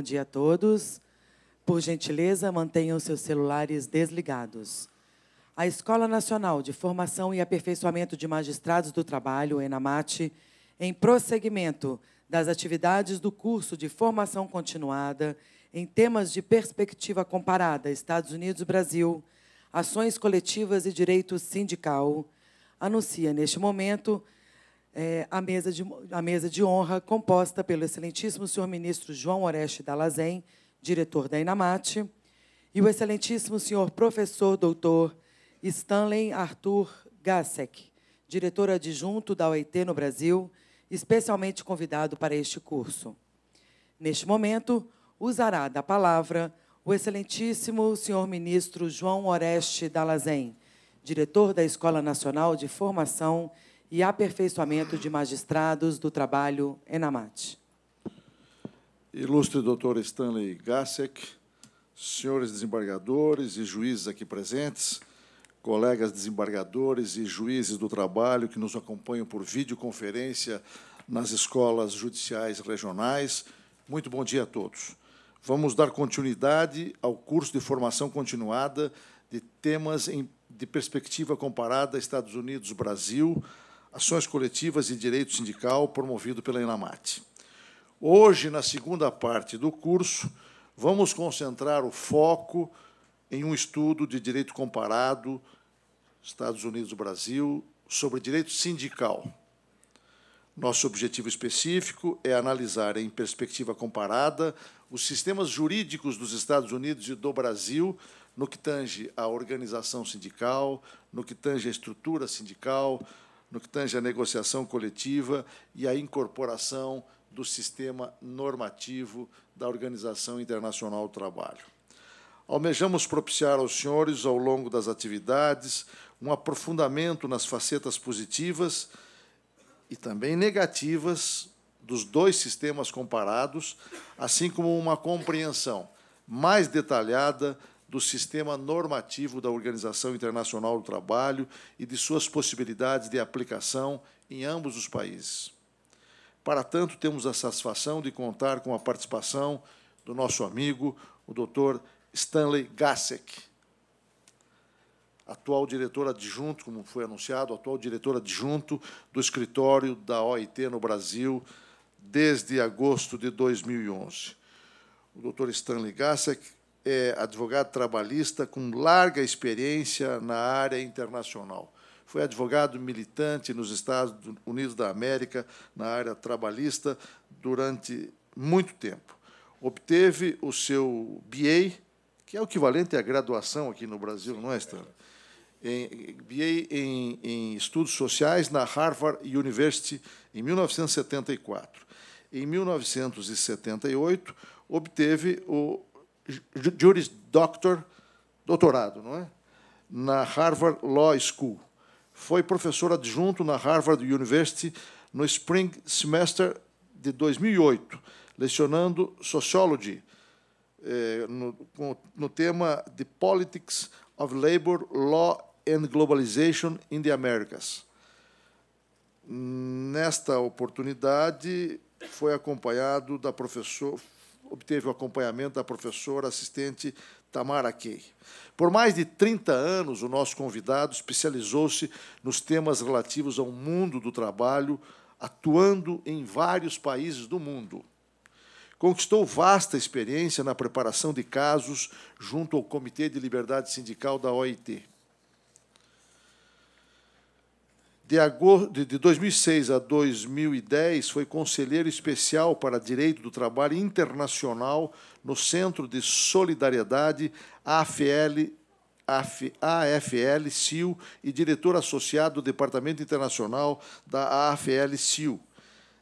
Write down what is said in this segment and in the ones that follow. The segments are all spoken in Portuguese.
bom dia a todos. Por gentileza, mantenham seus celulares desligados. A Escola Nacional de Formação e Aperfeiçoamento de Magistrados do Trabalho, ENAMAT, em prosseguimento das atividades do curso de formação continuada em temas de perspectiva comparada Estados Unidos-Brasil, ações coletivas e direito sindical, anuncia neste momento é, a, mesa de, a mesa de honra composta pelo excelentíssimo senhor ministro João Oreste Dalazen, diretor da Inamate, e o excelentíssimo senhor professor doutor Stanley Arthur Gassek, diretor adjunto da OIT no Brasil, especialmente convidado para este curso. Neste momento, usará da palavra o excelentíssimo senhor ministro João Oreste Dalazen, diretor da Escola Nacional de Formação e e aperfeiçoamento de magistrados do trabalho ENAMAT. Ilustre doutor Stanley Gasek, senhores desembargadores e juízes aqui presentes, colegas desembargadores e juízes do trabalho que nos acompanham por videoconferência nas escolas judiciais regionais, muito bom dia a todos. Vamos dar continuidade ao curso de formação continuada de temas de perspectiva comparada Estados Unidos-Brasil, ações coletivas e direito sindical promovido pela Enamate. Hoje, na segunda parte do curso, vamos concentrar o foco em um estudo de direito comparado Estados Unidos-Brasil sobre direito sindical. Nosso objetivo específico é analisar em perspectiva comparada os sistemas jurídicos dos Estados Unidos e do Brasil no que tange à organização sindical, no que tange à estrutura sindical, no que tange à negociação coletiva e à incorporação do sistema normativo da Organização Internacional do Trabalho. Almejamos propiciar aos senhores, ao longo das atividades, um aprofundamento nas facetas positivas e também negativas dos dois sistemas comparados, assim como uma compreensão mais detalhada do sistema normativo da Organização Internacional do Trabalho e de suas possibilidades de aplicação em ambos os países. Para tanto, temos a satisfação de contar com a participação do nosso amigo, o Dr. Stanley Gasek, atual diretor adjunto, como foi anunciado, atual diretor adjunto do escritório da OIT no Brasil desde agosto de 2011. O Dr. Stanley Gasek é advogado trabalhista com larga experiência na área internacional. Foi advogado militante nos Estados Unidos da América na área trabalhista durante muito tempo. Obteve o seu BA, que é o equivalente à graduação aqui no Brasil, não é, Stanley? Em, BA em, em Estudos Sociais na Harvard University em 1974. Em 1978, obteve o Juris Doctor, doutorado, não é? na Harvard Law School. Foi professor adjunto na Harvard University no Spring Semester de 2008, lecionando Sociology eh, no, no tema The Politics of Labor, Law and Globalization in the Americas. Nesta oportunidade, foi acompanhado da professora, obteve o acompanhamento da professora assistente Tamara Key. Por mais de 30 anos, o nosso convidado especializou-se nos temas relativos ao mundo do trabalho, atuando em vários países do mundo. Conquistou vasta experiência na preparação de casos junto ao Comitê de Liberdade Sindical da OIT. De, agosto, de 2006 a 2010, foi conselheiro especial para Direito do Trabalho Internacional no Centro de Solidariedade AFL, AFL CIL e diretor associado do Departamento Internacional da AFL CIL.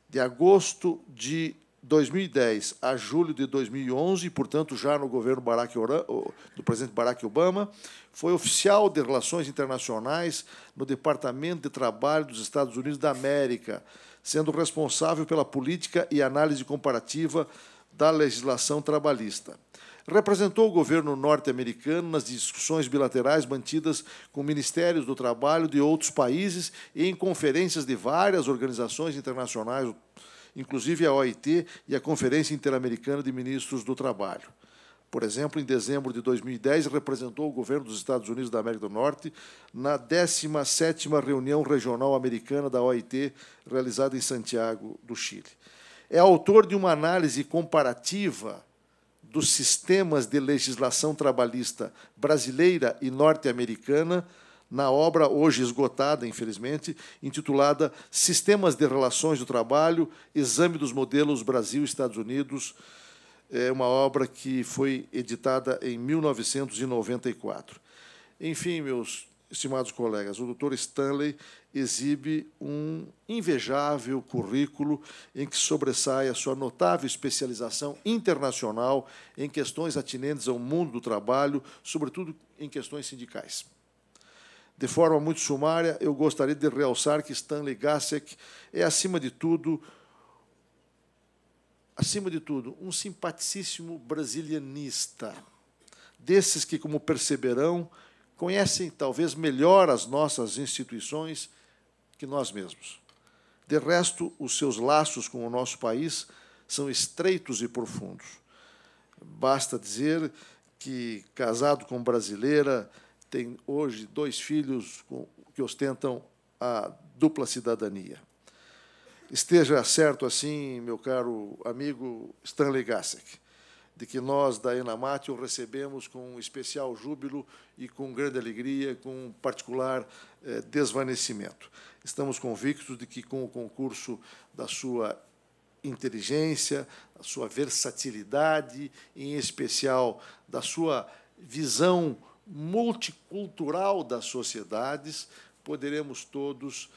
De agosto de 2010 a julho de 2011, portanto, já no governo Barack do presidente Barack Obama, foi oficial de Relações Internacionais no Departamento de Trabalho dos Estados Unidos da América, sendo responsável pela política e análise comparativa da legislação trabalhista. Representou o governo norte-americano nas discussões bilaterais mantidas com ministérios do trabalho de outros países e em conferências de várias organizações internacionais inclusive a OIT e a Conferência Interamericana de Ministros do Trabalho. Por exemplo, em dezembro de 2010, representou o governo dos Estados Unidos da América do Norte na 17ª reunião regional americana da OIT, realizada em Santiago do Chile. É autor de uma análise comparativa dos sistemas de legislação trabalhista brasileira e norte-americana na obra hoje esgotada, infelizmente, intitulada Sistemas de Relações do Trabalho, Exame dos Modelos Brasil-Estados Unidos, é uma obra que foi editada em 1994. Enfim, meus estimados colegas, o doutor Stanley exibe um invejável currículo em que sobressai a sua notável especialização internacional em questões atinentes ao mundo do trabalho, sobretudo em questões sindicais. De forma muito sumária, eu gostaria de realçar que Stanley Gassek é, acima de tudo, acima de tudo, um simpaticíssimo brasilianista, desses que, como perceberão, conhecem talvez melhor as nossas instituições que nós mesmos. De resto, os seus laços com o nosso país são estreitos e profundos. Basta dizer que, casado com brasileira, tem hoje dois filhos com, que ostentam a dupla cidadania. Esteja certo assim, meu caro amigo Stanley Gassek, de que nós da Enamate o recebemos com um especial júbilo e com grande alegria, com um particular eh, desvanecimento. Estamos convictos de que, com o concurso da sua inteligência, da sua versatilidade, em especial da sua visão multicultural das sociedades, poderemos todos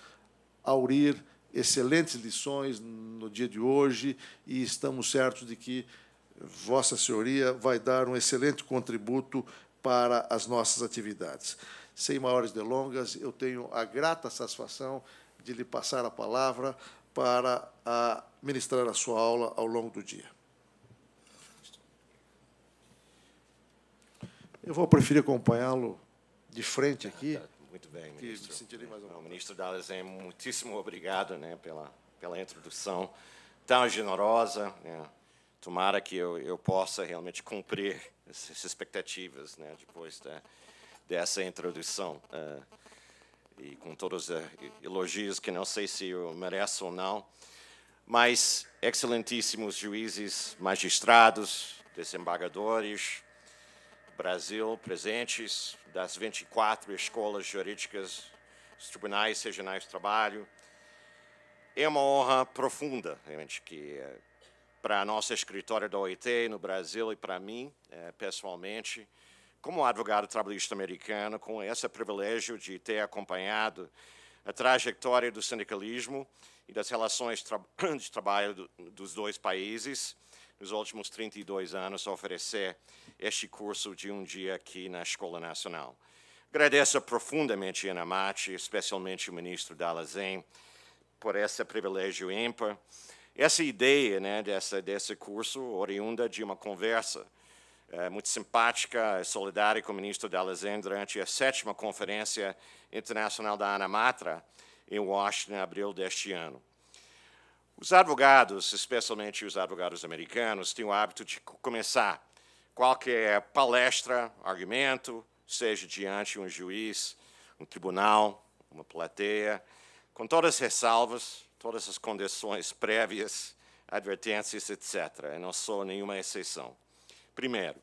aurir excelentes lições no dia de hoje e estamos certos de que Vossa Senhoria vai dar um excelente contributo para as nossas atividades. Sem maiores delongas, eu tenho a grata satisfação de lhe passar a palavra para ministrar a sua aula ao longo do dia. Eu vou preferir acompanhá-lo de frente aqui. Tá, tá, muito bem, ministro. O ministro Dallas, muitíssimo obrigado né, pela, pela introdução tão generosa. Né? Tomara que eu, eu possa realmente cumprir essas expectativas né, depois da, dessa introdução. Uh, e com todos os eh, elogios que não sei se eu mereço ou não. Mas, excelentíssimos juízes, magistrados, desembargadores, Brasil, presentes das 24 escolas jurídicas, os tribunais regionais de trabalho. É uma honra profunda, realmente, que eh, para a nossa escritória da OIT no Brasil e para mim, eh, pessoalmente, como advogado trabalhista americano, com esse privilégio de ter acompanhado a trajetória do sindicalismo e das relações de trabalho dos dois países, nos últimos 32 anos oferecer este curso de um dia aqui na Escola Nacional. Agradeço profundamente a Ana Mate, especialmente o ministro Dalazen, por esse privilégio ímpar. Essa ideia né, dessa, desse curso oriunda de uma conversa é, muito simpática e solidária com o ministro Dalazen durante a sétima Conferência Internacional da Anamatra, em Washington, em abril deste ano. Os advogados, especialmente os advogados americanos, têm o hábito de começar qualquer palestra, argumento, seja diante de um juiz, um tribunal, uma plateia, com todas as ressalvas, todas as condições prévias, advertências, etc. Eu não sou nenhuma exceção. Primeiro,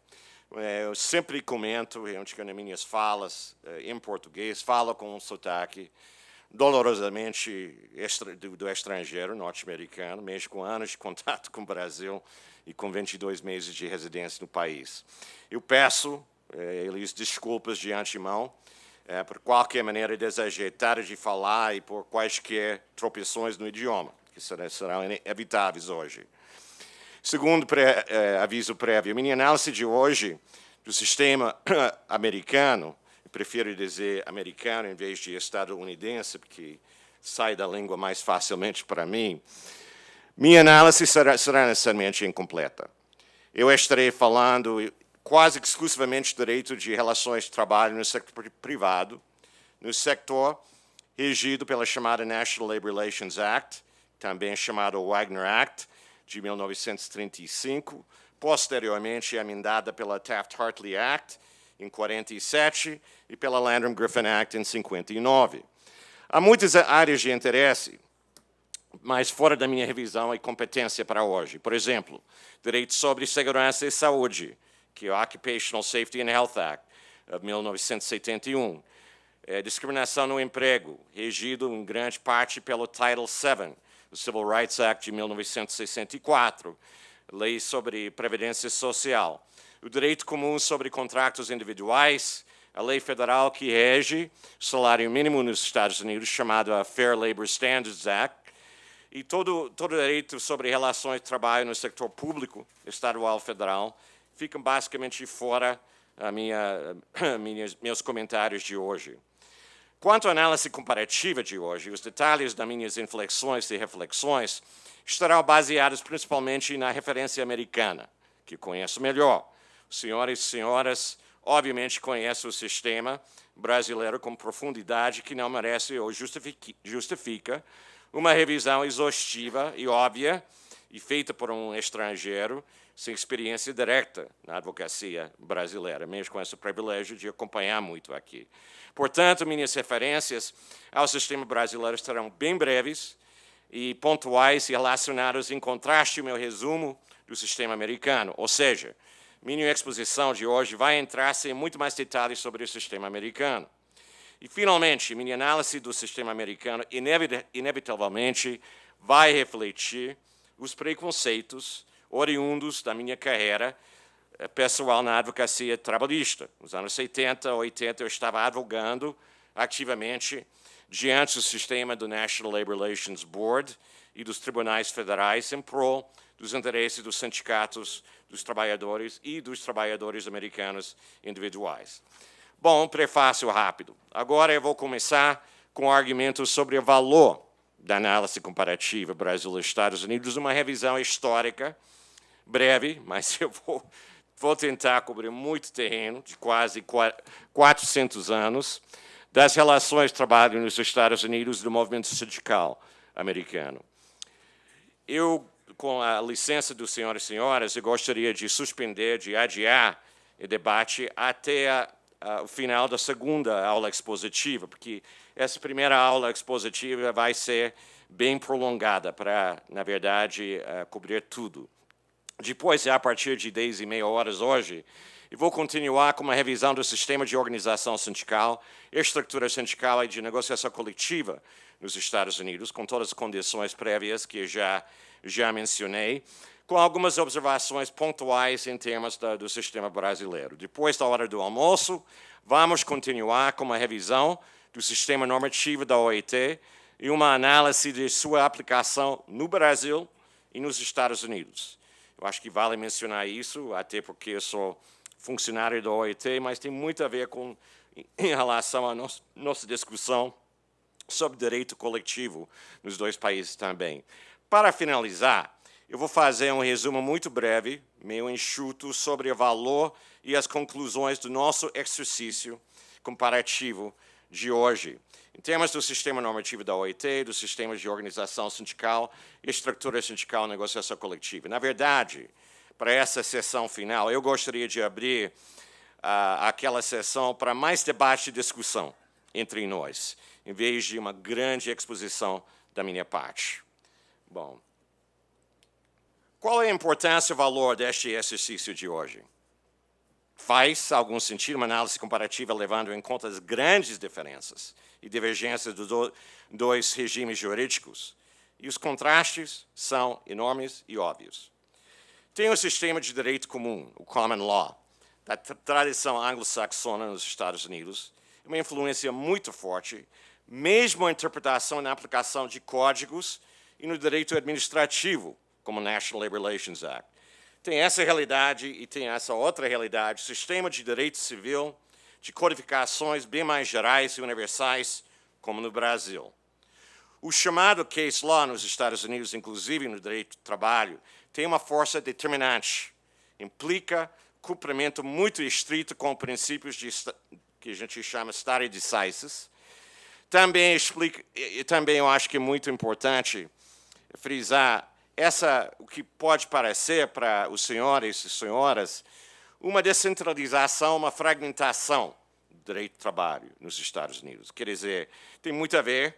é, eu sempre comento, é onde que é nas minhas falas em português, falo com um sotaque dolorosamente do estrangeiro norte-americano, mesmo com anos de contato com o Brasil e com 22 meses de residência no país. Eu peço eh, é, eles desculpas de antemão é, por qualquer maneira desajeitada de falar e por quaisquer tropeções no idioma, que serão evitáveis hoje. Segundo pré, é, aviso prévio, minha análise de hoje do sistema americano prefiro dizer americano em vez de estadunidense, porque sai da língua mais facilmente para mim. Minha análise será, será necessariamente incompleta. Eu estarei falando quase exclusivamente do direito de relações de trabalho no setor privado, no setor regido pela chamada National Labor Relations Act, também chamado Wagner Act, de 1935, posteriormente amendada pela Taft-Hartley Act, em 47 e pela Landrum Griffin Act em 59. Há muitas áreas de interesse, mas fora da minha revisão e competência para hoje. Por exemplo, direitos sobre segurança e saúde, que é o Occupational Safety and Health Act, de 1971. É, discriminação no emprego, regido em grande parte pelo Title VII, o Civil Rights Act de 1964, lei sobre previdência social o direito comum sobre contratos individuais, a lei federal que rege salário mínimo nos Estados Unidos, chamada Fair Labor Standards Act, e todo, todo direito sobre relações de trabalho no setor público, estadual, federal, ficam basicamente fora a minha, a meus comentários de hoje. Quanto à análise comparativa de hoje, os detalhes das minhas inflexões e reflexões estarão baseados principalmente na referência americana, que conheço melhor, senhores e senhoras, obviamente conhece o sistema brasileiro com profundidade que não merece ou justifica uma revisão exaustiva e óbvia e feita por um estrangeiro sem experiência direta na advocacia brasileira, mesmo com esse privilégio de acompanhar muito aqui. Portanto, minhas referências ao sistema brasileiro serão bem breves e pontuais e relacionadas em contraste ao meu resumo do sistema americano, ou seja, minha exposição de hoje vai entrar em muito mais detalhes sobre o sistema americano. E, finalmente, minha análise do sistema americano inevitavelmente vai refletir os preconceitos oriundos da minha carreira eh, pessoal na advocacia trabalhista. Nos anos 70, 80, eu estava advogando ativamente diante do sistema do National Labor Relations Board e dos tribunais federais em prol dos interesses dos sindicatos dos trabalhadores e dos trabalhadores americanos individuais. Bom, um prefácio rápido. Agora eu vou começar com argumentos sobre o valor da análise comparativa Brasil-Estados Unidos, uma revisão histórica, breve, mas eu vou, vou tentar cobrir muito terreno, de quase 400 anos, das relações de trabalho nos Estados Unidos do movimento sindical americano. Eu com a licença dos senhores e senhoras, eu gostaria de suspender, de adiar o debate até a, a, o final da segunda aula expositiva, porque essa primeira aula expositiva vai ser bem prolongada para, na verdade, eh, cobrir tudo. Depois, a partir de 10 e meia horas hoje, e vou continuar com uma revisão do sistema de organização sindical, estrutura sindical e de negociação coletiva nos Estados Unidos, com todas as condições prévias que já já mencionei, com algumas observações pontuais em termos da, do sistema brasileiro. Depois da hora do almoço, vamos continuar com uma revisão do sistema normativo da OIT e uma análise de sua aplicação no Brasil e nos Estados Unidos. Eu acho que vale mencionar isso, até porque eu sou funcionário da OIT, mas tem muito a ver com em relação à nossa, nossa discussão sobre direito coletivo nos dois países também. Para finalizar, eu vou fazer um resumo muito breve, meio enxuto, sobre o valor e as conclusões do nosso exercício comparativo de hoje, em termos do sistema normativo da OIT, dos sistemas de organização sindical estrutura sindical e negociação coletiva. Na verdade, para essa sessão final, eu gostaria de abrir uh, aquela sessão para mais debate e discussão entre nós, em vez de uma grande exposição da minha parte. Bom, qual é a importância e o valor deste exercício de hoje? Faz algum sentido uma análise comparativa levando em conta as grandes diferenças e divergências dos dois regimes jurídicos? E os contrastes são enormes e óbvios. Tem o sistema de direito comum, o common law, da tradição anglo-saxona nos Estados Unidos, uma influência muito forte, mesmo a interpretação e a aplicação de códigos e no direito administrativo, como o National Labor Relations Act. Tem essa realidade e tem essa outra realidade, sistema de direito civil, de codificações bem mais gerais e universais, como no Brasil. O chamado case law nos Estados Unidos, inclusive no direito do trabalho, tem uma força determinante. Implica cumprimento muito estrito com princípios de, que a gente chama stare decisis. Também explica, também eu acho que é muito importante frisar essa o que pode parecer para os senhores e senhoras uma descentralização, uma fragmentação do direito do trabalho nos Estados Unidos. Quer dizer, tem muito a ver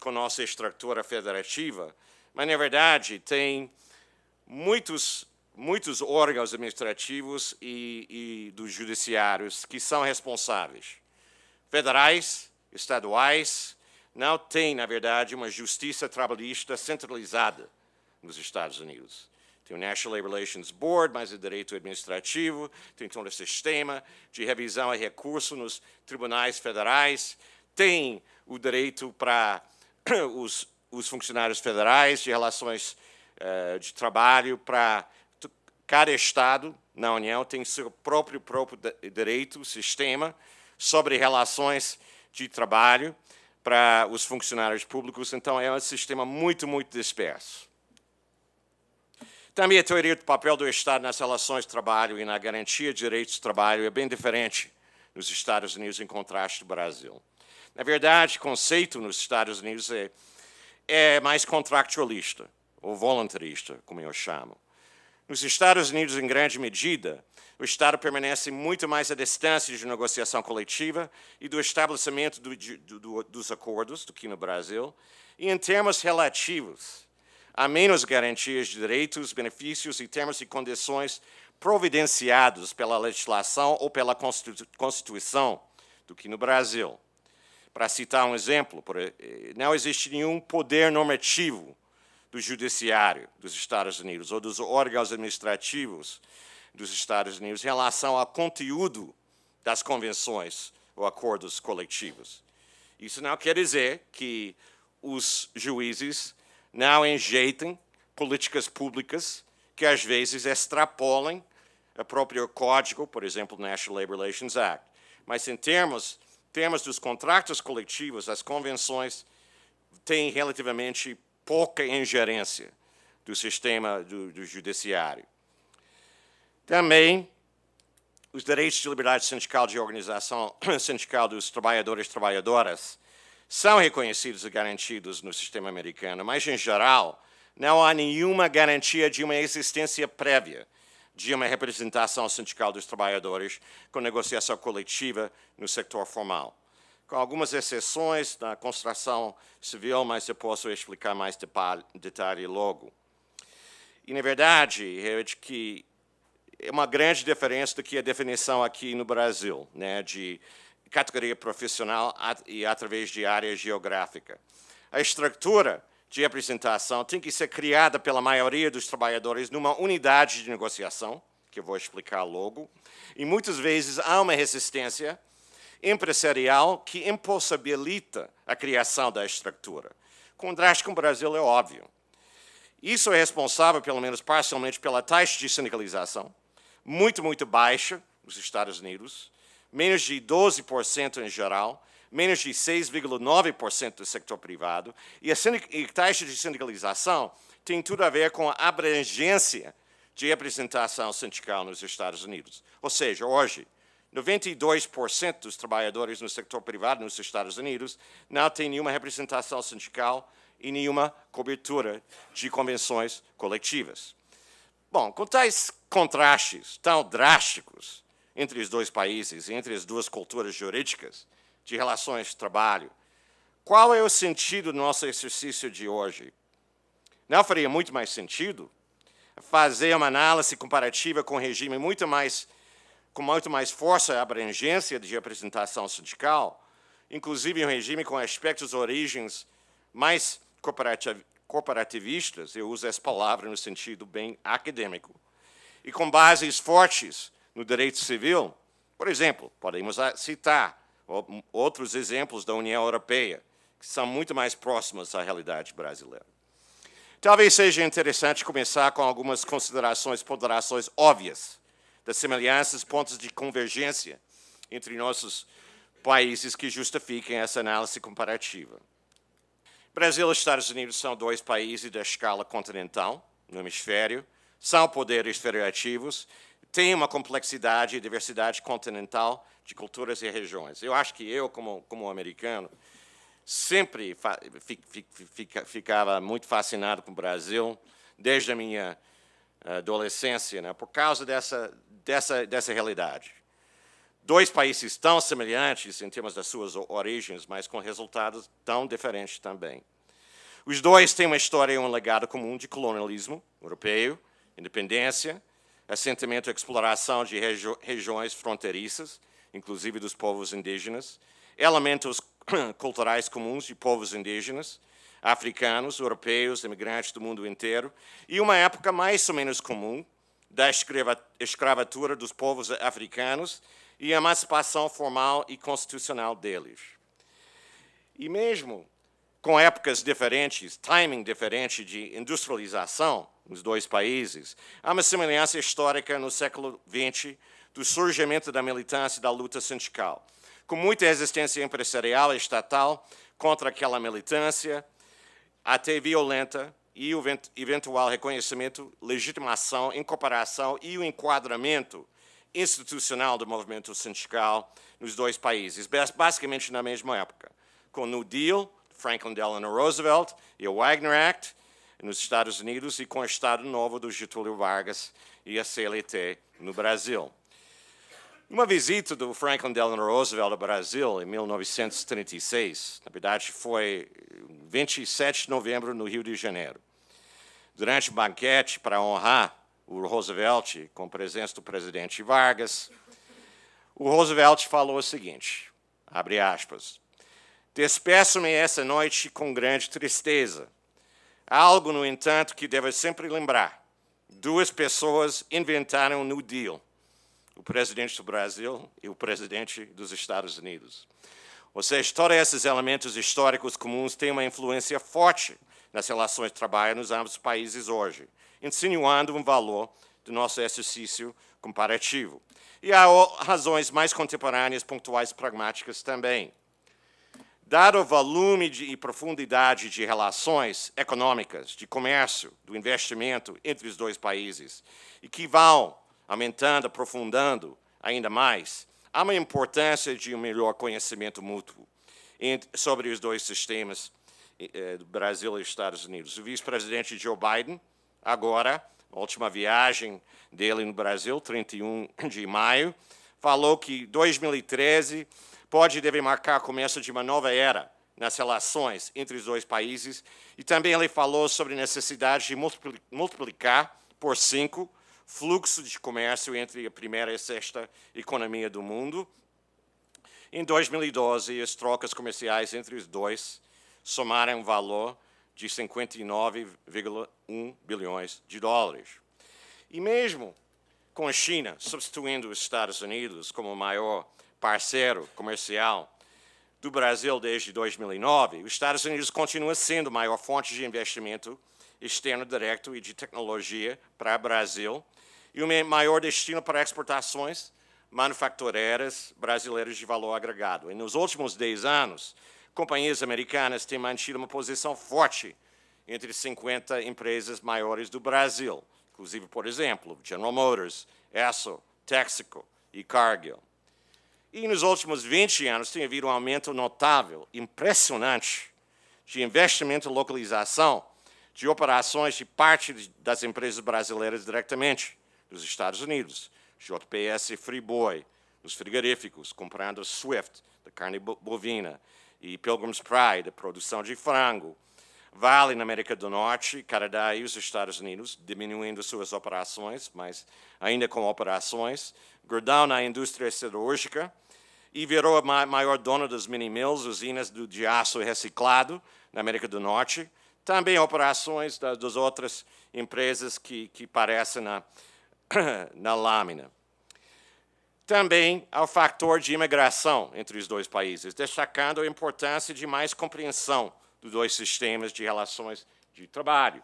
com nossa estrutura federativa, mas na verdade tem muitos muitos órgãos administrativos e, e dos judiciários que são responsáveis, federais, estaduais, não tem, na verdade, uma justiça trabalhista centralizada nos Estados Unidos. Tem o National Labor Relations Board, mais o direito administrativo, tem todo o sistema de revisão e recurso nos tribunais federais, tem o direito para os, os funcionários federais de relações uh, de trabalho para cada estado na União tem seu próprio próprio direito, sistema sobre relações de trabalho para os funcionários públicos, então é um sistema muito, muito disperso. Também a teoria do papel do Estado nas relações de trabalho e na garantia de direitos de trabalho é bem diferente nos Estados Unidos em contraste o Brasil. Na verdade, o conceito nos Estados Unidos é, é mais contractualista, ou voluntarista, como eu chamo. Nos Estados Unidos, em grande medida, o Estado permanece muito mais à distância de negociação coletiva e do estabelecimento do, do, dos acordos do que no Brasil, e em termos relativos, há menos garantias de direitos, benefícios e termos e condições providenciados pela legislação ou pela Constituição do que no Brasil. Para citar um exemplo, eh, não existe nenhum poder normativo do Judiciário dos Estados Unidos ou dos órgãos administrativos dos Estados Unidos em relação ao conteúdo das convenções ou acordos coletivos. Isso não quer dizer que os juízes não enjeitem políticas públicas que às vezes extrapolem o próprio código, por exemplo, o National Labor Relations Act. Mas em termos, termos dos contratos coletivos, as convenções têm relativamente pouca ingerência do sistema do, do judiciário. Também os direitos de liberdade sindical de organização sindical dos trabalhadores e trabalhadoras são reconhecidos e garantidos no sistema americano, mas, em geral, não há nenhuma garantia de uma existência prévia de uma representação sindical dos trabalhadores com negociação coletiva no setor formal com algumas exceções na construção civil, mas eu posso explicar mais detalhe logo. E, na verdade, eu acho que é uma grande diferença do que a definição aqui no Brasil, né, de categoria profissional e através de área geográfica. A estrutura de representação tem que ser criada pela maioria dos trabalhadores numa unidade de negociação, que eu vou explicar logo, e muitas vezes há uma resistência empresarial que impossibilita a criação da estrutura. O contraste com o Brasil é óbvio. Isso é responsável, pelo menos parcialmente, pela taxa de sindicalização, muito, muito baixa nos Estados Unidos, menos de 12% em geral, menos de 6,9% do setor privado, e e a taxa de sindicalização tem tudo a ver com a abrangência de representação sindical nos Estados Unidos. Ou seja, hoje, 92% dos trabalhadores no setor privado nos Estados Unidos não têm nenhuma representação sindical e nenhuma cobertura de convenções coletivas. Bom, com tais contrastes tão drásticos entre os dois países, entre as duas culturas jurídicas de relações de trabalho, qual é o sentido do nosso exercício de hoje? Não faria muito mais sentido fazer uma análise comparativa com um regime muito mais com muito mais força e abrangência de representação sindical, inclusive em um regime com aspectos origens mais cooperativistas, eu uso essa palavra no sentido bem acadêmico, e com bases fortes no direito civil, por exemplo, podemos citar outros exemplos da União Europeia, que são muito mais próximas à realidade brasileira. Talvez seja interessante começar com algumas considerações, ponderações óbvias das semelhanças, pontos de convergência entre nossos países que justifiquem essa análise comparativa. Brasil e Estados Unidos são dois países da escala continental, no hemisfério, são poderes federativos, têm uma complexidade e diversidade continental de culturas e regiões. Eu acho que eu, como, como americano, sempre ficava muito fascinado com o Brasil, desde a minha eh, adolescência, né, por causa dessa, dessa, dessa realidade. Dois países tão semelhantes em termos das suas origens, mas com resultados tão diferentes também. Os dois têm uma história e um legado comum de colonialismo europeu, independência, assentamento e exploração de regi regiões fronteiriças, inclusive dos povos indígenas, elementos culturais comuns de povos indígenas, africanos, europeus, imigrantes do mundo inteiro, e uma época mais ou menos comum da escravatura dos povos africanos e a emancipação formal e constitucional deles. E mesmo com épocas diferentes, timing diferente de industrialização nos dois países, há uma semelhança histórica no século XX do surgimento da militância e da luta sindical, com muita resistência empresarial e estatal contra aquela militância, até violenta e o eventual reconhecimento, legitimação, incorporação e o enquadramento institucional do movimento sindical nos dois países, basicamente na mesma época, com o New Deal, Franklin Delano Roosevelt e o Wagner Act nos Estados Unidos e com o Estado Novo do Getúlio Vargas e a CLT no Brasil. Numa visita do Franklin Delano Roosevelt ao Brasil, em 1936, na verdade foi 27 de novembro, no Rio de Janeiro, durante o banquete para honrar o Roosevelt, com a presença do presidente Vargas, o Roosevelt falou o seguinte, abre aspas, Despeço-me essa noite com grande tristeza. Algo, no entanto, que devo sempre lembrar. Duas pessoas inventaram o New Deal o presidente do Brasil e o presidente dos Estados Unidos. Ou seja, todos é esses elementos históricos comuns têm uma influência forte nas relações de trabalho nos ambos os países hoje, insinuando um valor do nosso exercício comparativo. E há razões mais contemporâneas, pontuais, pragmáticas também. Dado o volume de, e profundidade de relações econômicas, de comércio, do investimento entre os dois países, e que vão aumentando, aprofundando ainda mais, há uma importância de um melhor conhecimento mútuo sobre os dois sistemas eh, eh, do Brasil e Estados Unidos. O vice-presidente Joe Biden, agora, na última viagem dele no Brasil, 31 de maio, falou que 2013 pode e deve marcar o começo de uma nova era nas relações entre os dois países, e também ele falou sobre a necessidade de multiplicar por cinco fluxo de comércio entre a primeira e a sexta economia do mundo. Em 2012, as trocas comerciais entre os dois somaram um valor de 59,1 bilhões de dólares. E mesmo com a China substituindo os Estados Unidos como maior parceiro comercial do Brasil desde 2009, os Estados Unidos continua sendo a maior fonte de investimento externo direto e de tecnologia para o Brasil e um maior destino para exportações manufatureiras brasileiras de valor agregado. E nos últimos 10 anos, companhias americanas têm mantido uma posição forte entre 50 empresas maiores do Brasil, inclusive, por exemplo, General Motors, Esso, Texaco e Cargill. E nos últimos 20 anos tem havido um aumento notável, impressionante, de investimento e localização de operações de parte das empresas brasileiras diretamente dos Estados Unidos, JPS Freeboy, dos frigoríficos, comprando Swift, da carne bovina, e Pilgrim's Pride, produção de frango. Vale na América do Norte, Canadá e os Estados Unidos, diminuindo suas operações, mas ainda com operações. Gordão na indústria siderúrgica, e virou a maior dona das mini-mills, usinas de aço reciclado na América do Norte. Também operações das, das outras empresas que, que parecem na, na lâmina. Também ao fator de imigração entre os dois países, destacando a importância de mais compreensão dos dois sistemas de relações de trabalho.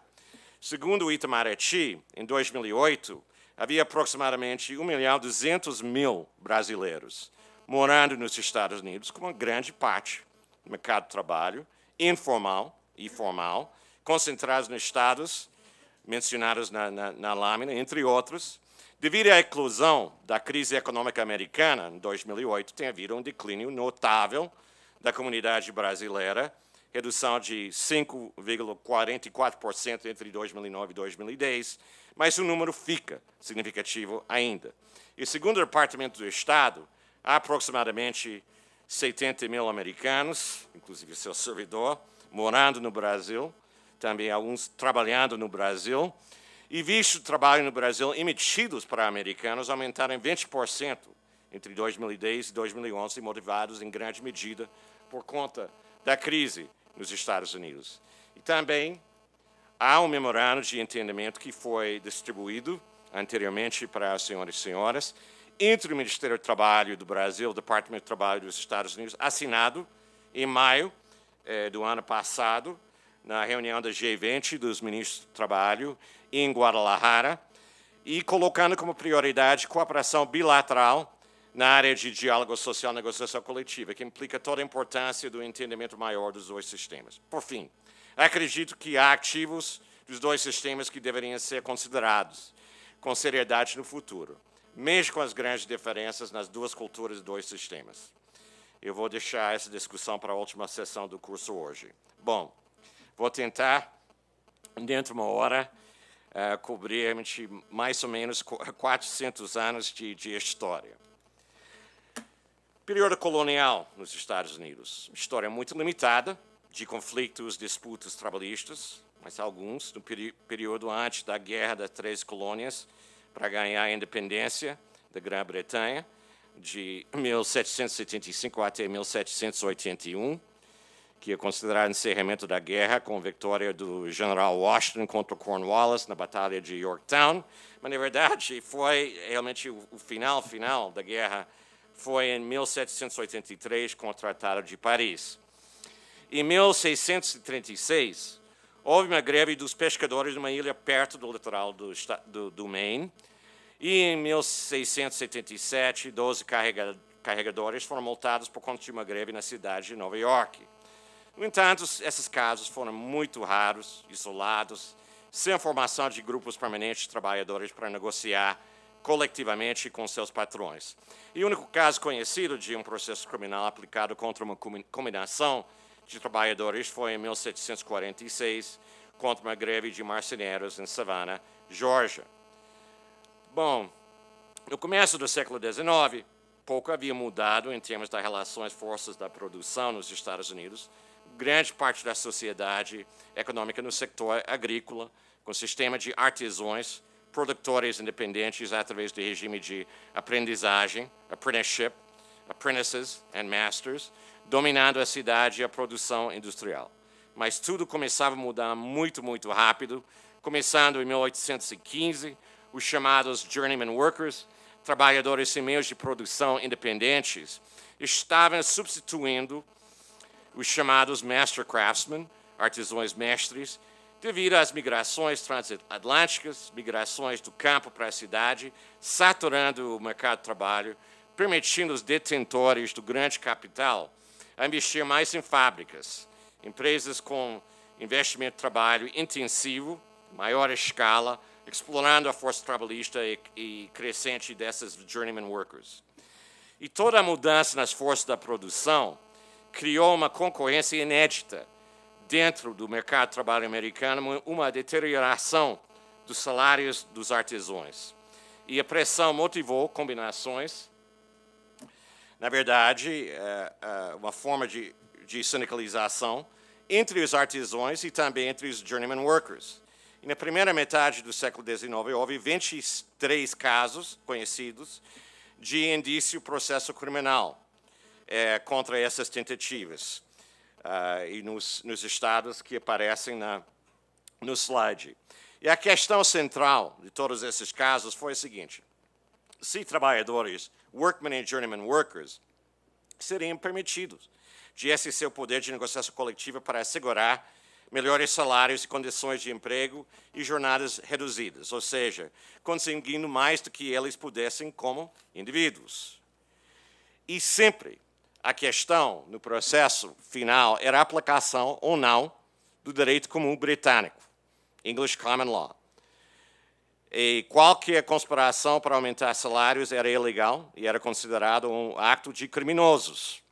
Segundo o Itamaraty, em 2008, havia aproximadamente 1 milhão 200 mil brasileiros morando nos Estados Unidos, com uma grande parte do mercado de trabalho informal e formal, concentrados nos estados mencionados na, na, na lâmina, entre outros, devido à eclosão da crise econômica americana em 2008, tem havido um declínio notável da comunidade brasileira, redução de 5,44% entre 2009 e 2010, mas o número fica significativo ainda. E segundo o Departamento do Estado, há aproximadamente 70 mil americanos, inclusive seu servidor, morando no Brasil, também alguns trabalhando no Brasil, e visto o trabalho no Brasil, emitidos para americanos aumentaram em 20% entre 2010 e 2011, motivados em grande medida por conta da crise nos Estados Unidos. E também há um memorando de entendimento que foi distribuído anteriormente para as senhoras e senhoras entre o Ministério do Trabalho do Brasil e o Departamento do Trabalho dos Estados Unidos, assinado em maio eh, do ano passado, na reunião da G20 dos ministros do Trabalho em Guadalajara e colocando como prioridade cooperação bilateral na área de diálogo social e negociação coletiva, que implica toda a importância do entendimento maior dos dois sistemas. Por fim, acredito que há ativos dos dois sistemas que deveriam ser considerados com seriedade no futuro, mesmo com as grandes diferenças nas duas culturas e dois sistemas. Eu vou deixar essa discussão para a última sessão do curso hoje. Bom, Vou tentar, dentro de uma hora, uh, eh, cobrir mais ou menos 400 anos de, de história. Período colonial nos Estados Unidos. História muito limitada, de conflitos, disputas trabalhistas, mas alguns no período antes da Guerra das Três Colônias para ganhar a independência da Grã-Bretanha, de 1775 até 1781 que é considerar encerramento da guerra com a vitória do general Washington contra Cornwallis na Batalha de Yorktown, mas, na verdade, foi realmente o final final da guerra foi em 1783 com o Tratado de Paris. Em 1636, houve uma greve dos pescadores numa ilha perto do litoral do, do, do Maine, e em 1677, 12 carregadores foram multados por conta de uma greve na cidade de Nova York. No entanto, esses casos foram muito raros, isolados, sem a formação de grupos permanentes de trabalhadores para negociar coletivamente com seus patrões. E o único caso conhecido de um processo criminal aplicado contra uma combinação de trabalhadores foi em 1746, contra uma greve de marceneiros em Savannah, Georgia. Bom, no começo do século XIX, pouco havia mudado em termos das relações forças da produção nos Estados Unidos, grande parte da sociedade econômica no setor agrícola, com sistema de artesãos, produtores independentes através do regime de aprendizagem, apprenticeship, apprentices and masters, dominando a cidade e a produção industrial. Mas tudo começava a mudar muito, muito rápido, começando em 1815, os chamados journeyman workers, trabalhadores em meios de produção independentes, estavam substituindo os chamados master craftsmen, artesãos mestres, devido às migrações transatlânticas, migrações do campo para a cidade, saturando o mercado de trabalho, permitindo os detentores do grande capital a investir mais em fábricas, empresas com investimento de trabalho intensivo, maior escala, explorando a força trabalhista e, e crescente dessas journeyman workers. E toda a mudança nas forças da produção criou uma concorrência inédita dentro do mercado de trabalho americano, uma deterioração dos salários dos artesãos. E a pressão motivou combinações. Na verdade, é, é, uma forma de, de sindicalização entre os artesãos e também entre os journeyman workers. E na primeira metade do século XIX, houve 23 casos conhecidos de indício processo criminal, é, contra essas tentativas. Uh, e nos, nos estados que aparecem na, no slide. E a questão central de todos esses casos foi a seguinte: se trabalhadores, workmen and journeymen workers, seriam permitidos de exercer o poder de negociação coletiva para assegurar melhores salários e condições de emprego e jornadas reduzidas, ou seja, conseguindo mais do que eles pudessem como indivíduos. E sempre a questão no processo final era a aplicação ou não do direito comum britânico, English Common Law. E qualquer conspiração para aumentar salários era ilegal e era considerado um ato de criminosos.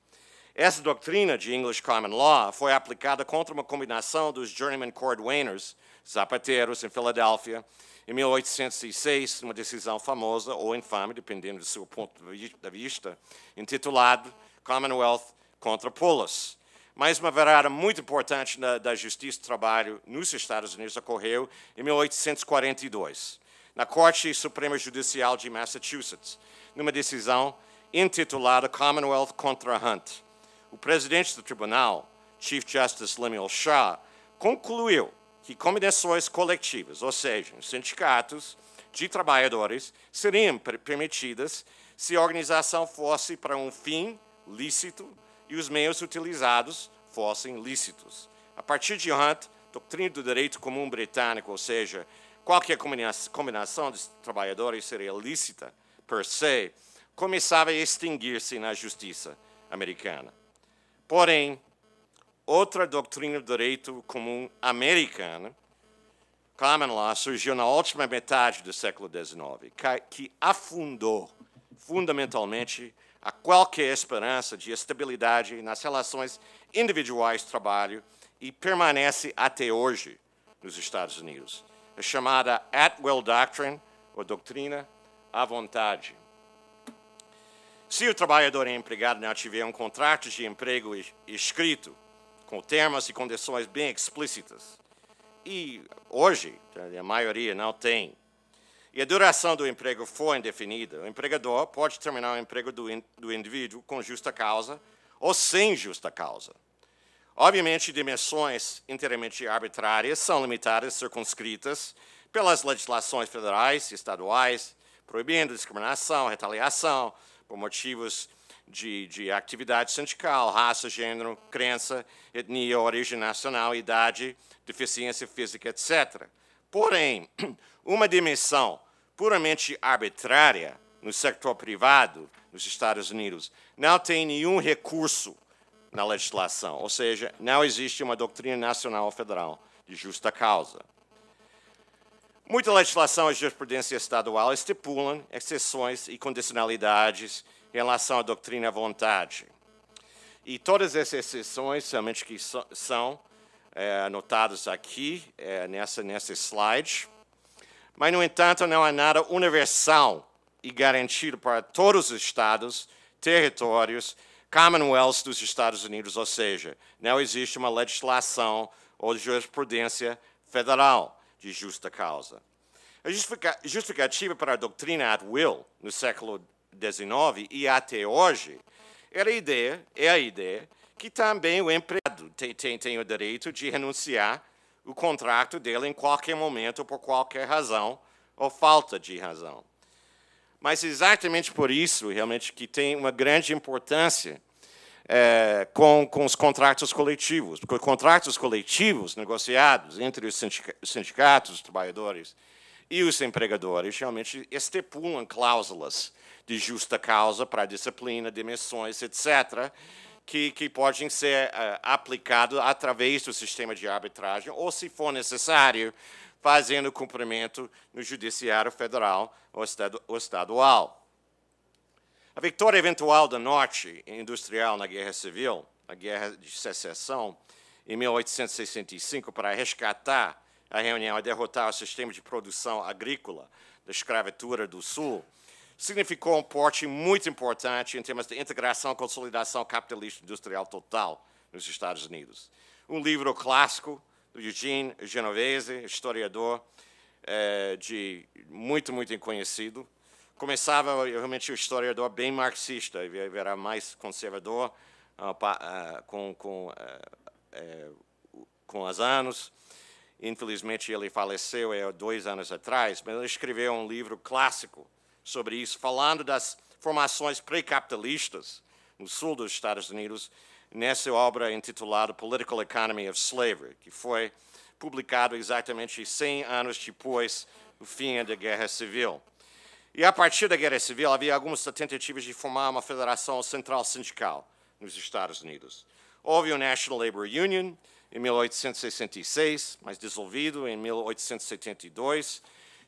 Essa doutrina de English Common Law foi aplicada contra uma combinação dos Journeyman Cordwainers, zapateros, em Filadélfia, em 1806, uma decisão famosa ou infame, dependendo do seu ponto de vista, intitulada Commonwealth contra Polis. Mais uma varada muito importante da, da Justiça do Trabalho nos Estados Unidos ocorreu em 1842, na Corte Suprema Judicial de Massachusetts, numa decisão intitulada Commonwealth contra Hunt. O presidente do tribunal, Chief Justice Lemuel Shaw, concluiu que combinações coletivas, ou seja, sindicatos de trabalhadores, seriam permitidas se a organização fosse para um fim lícito e os meios utilizados fossem lícitos. A partir de Hunt, doutrina do direito comum britânico, ou seja, qualquer combinação de trabalhadores seria lícita per se, começava a extinguir-se na justiça americana. Porém, outra doutrina do direito comum americana, common law, surgiu na última metade do século XIX, que afundou fundamentalmente a qualquer esperança de estabilidade nas relações individuais de trabalho e permanece até hoje nos Estados Unidos. É chamada Atwell Doctrine, ou doutrina à vontade. Se o trabalhador e é empregado não né, tiver um contrato de emprego escrito, com termos e condições bem explícitas, e hoje né, a maioria não tem, e a duração do emprego for indefinida, o empregador pode terminar o emprego do, in, do indivíduo com justa causa ou sem justa causa. Obviamente, dimensões inteiramente arbitrárias são limitadas, circunscritas pelas legislações federais e estaduais, proibindo discriminação, retaliação por motivos de, de, atividade sindical, raça, gênero, crença, etnia, origem nacional, idade, deficiência física, etc. Porém, uma dimensão puramente arbitrária no sector privado nos Estados Unidos não tem nenhum recurso na legislação, ou seja, não existe uma doutrina nacional federal de justa causa. Muita legislação e jurisprudência estadual estipulam exceções e condicionalidades em relação à doutrina à vontade. E todas essas exceções, somente que so, são é, anotados aqui é, nessa, nessa slide. Mas, no entanto, não há nada universal e garantido para todos os estados, territórios, Commonwealths dos Estados Unidos, ou seja, não existe uma legislação ou jurisprudência federal de justa causa. A justificativa para a doutrina at will no século XIX e até hoje era a ideia, é a ideia que também o empregado tem, tem, tem o direito de renunciar o contrato dele em qualquer momento, por qualquer razão ou falta de razão. Mas exatamente por isso, realmente, que tem uma grande importância é, com, com os contratos coletivos, porque contratos coletivos negociados entre os sindicatos, os trabalhadores e os empregadores realmente estipulam cláusulas de justa causa para disciplina, demissões, etc., que, que podem ser uh, eh, aplicados através do sistema de arbitragem, ou, se for necessário, fazendo cumprimento no Judiciário Federal ou, estado, ou estadual. A vitória eventual do Norte industrial na Guerra Civil, a Guerra de Secessão, em 1865, para resgatar a reunião e derrotar o sistema de produção agrícola da escravatura do Sul, significou um porte muito importante em termos de integração consolidação capitalista industrial total nos Estados Unidos. Um livro clássico do Eugene Genovese, historiador é, de muito, muito conhecido. Começava realmente um historiador bem marxista, era mais conservador uh, uh, com, com, uh, com os anos. Infelizmente, ele faleceu dois anos atrás, mas ele escreveu um livro clássico sobre isso, falando das formações pré-capitalistas no sul dos Estados Unidos, nessa obra intitulada Political Economy of Slavery, que foi publicado exatamente 100 anos depois do fim da Guerra Civil. E a partir da Guerra Civil havia algumas tentativas de formar uma federação central sindical nos Estados Unidos. Houve o National Labor Union em 1866, mas dissolvido em 1872.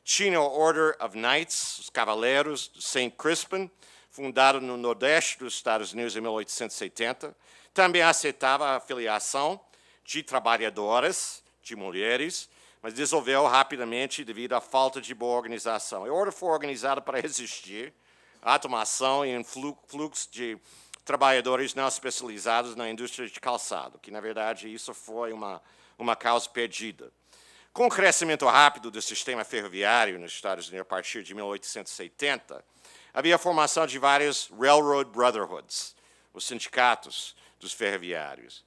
Chino Order of Knights, os Cavaleiros de St. Crispin, fundado no Nordeste dos Estados Unidos em 1870, também aceitava a filiação de trabalhadoras, de mulheres, mas dissolveu rapidamente devido à falta de boa organização. A Order foi organizada para resistir à atomação e fluxo de trabalhadores não especializados na indústria de calçado, que, na verdade, isso foi uma, uma causa perdida. Com o crescimento rápido do sistema ferroviário nos Estados Unidos a partir de 1870, havia a formação de várias Railroad Brotherhoods, os sindicatos dos ferroviários.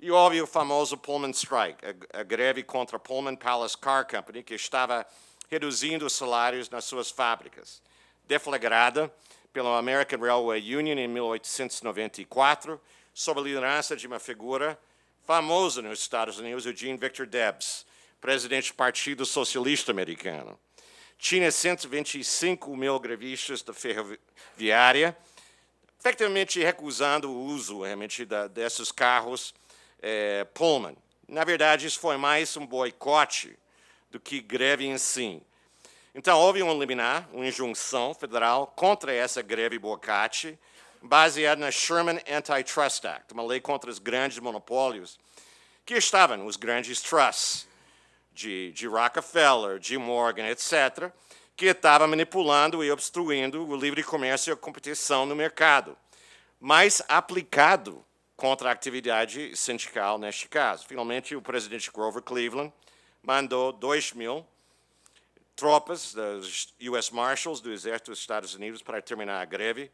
E houve o famoso Pullman Strike, a, a greve contra a Pullman Palace Car Company, que estava reduzindo os salários nas suas fábricas. Deflagrada pela American Railway Union em 1894, sob a liderança de uma figura famosa nos Estados Unidos, o Jean Victor Debs, presidente do Partido Socialista Americano. Tinha 125 mil grevistas da ferroviária, efetivamente recusando o uso realmente da, desses carros é, Pullman. Na verdade, isso foi mais um boicote do que greve em si. Então, houve um liminar, uma injunção federal contra essa greve boicote, baseada na Sherman Antitrust Act, uma lei contra os grandes monopólios, que estavam os grandes trusts de, de Rockefeller, de Morgan, etc., que estava manipulando e obstruindo o livre comércio e a competição no mercado, mas aplicado contra a atividade sindical neste caso. Finalmente, o presidente Grover Cleveland mandou 2 mil tropas dos U.S. Marshals do Exército dos Estados Unidos para terminar a greve,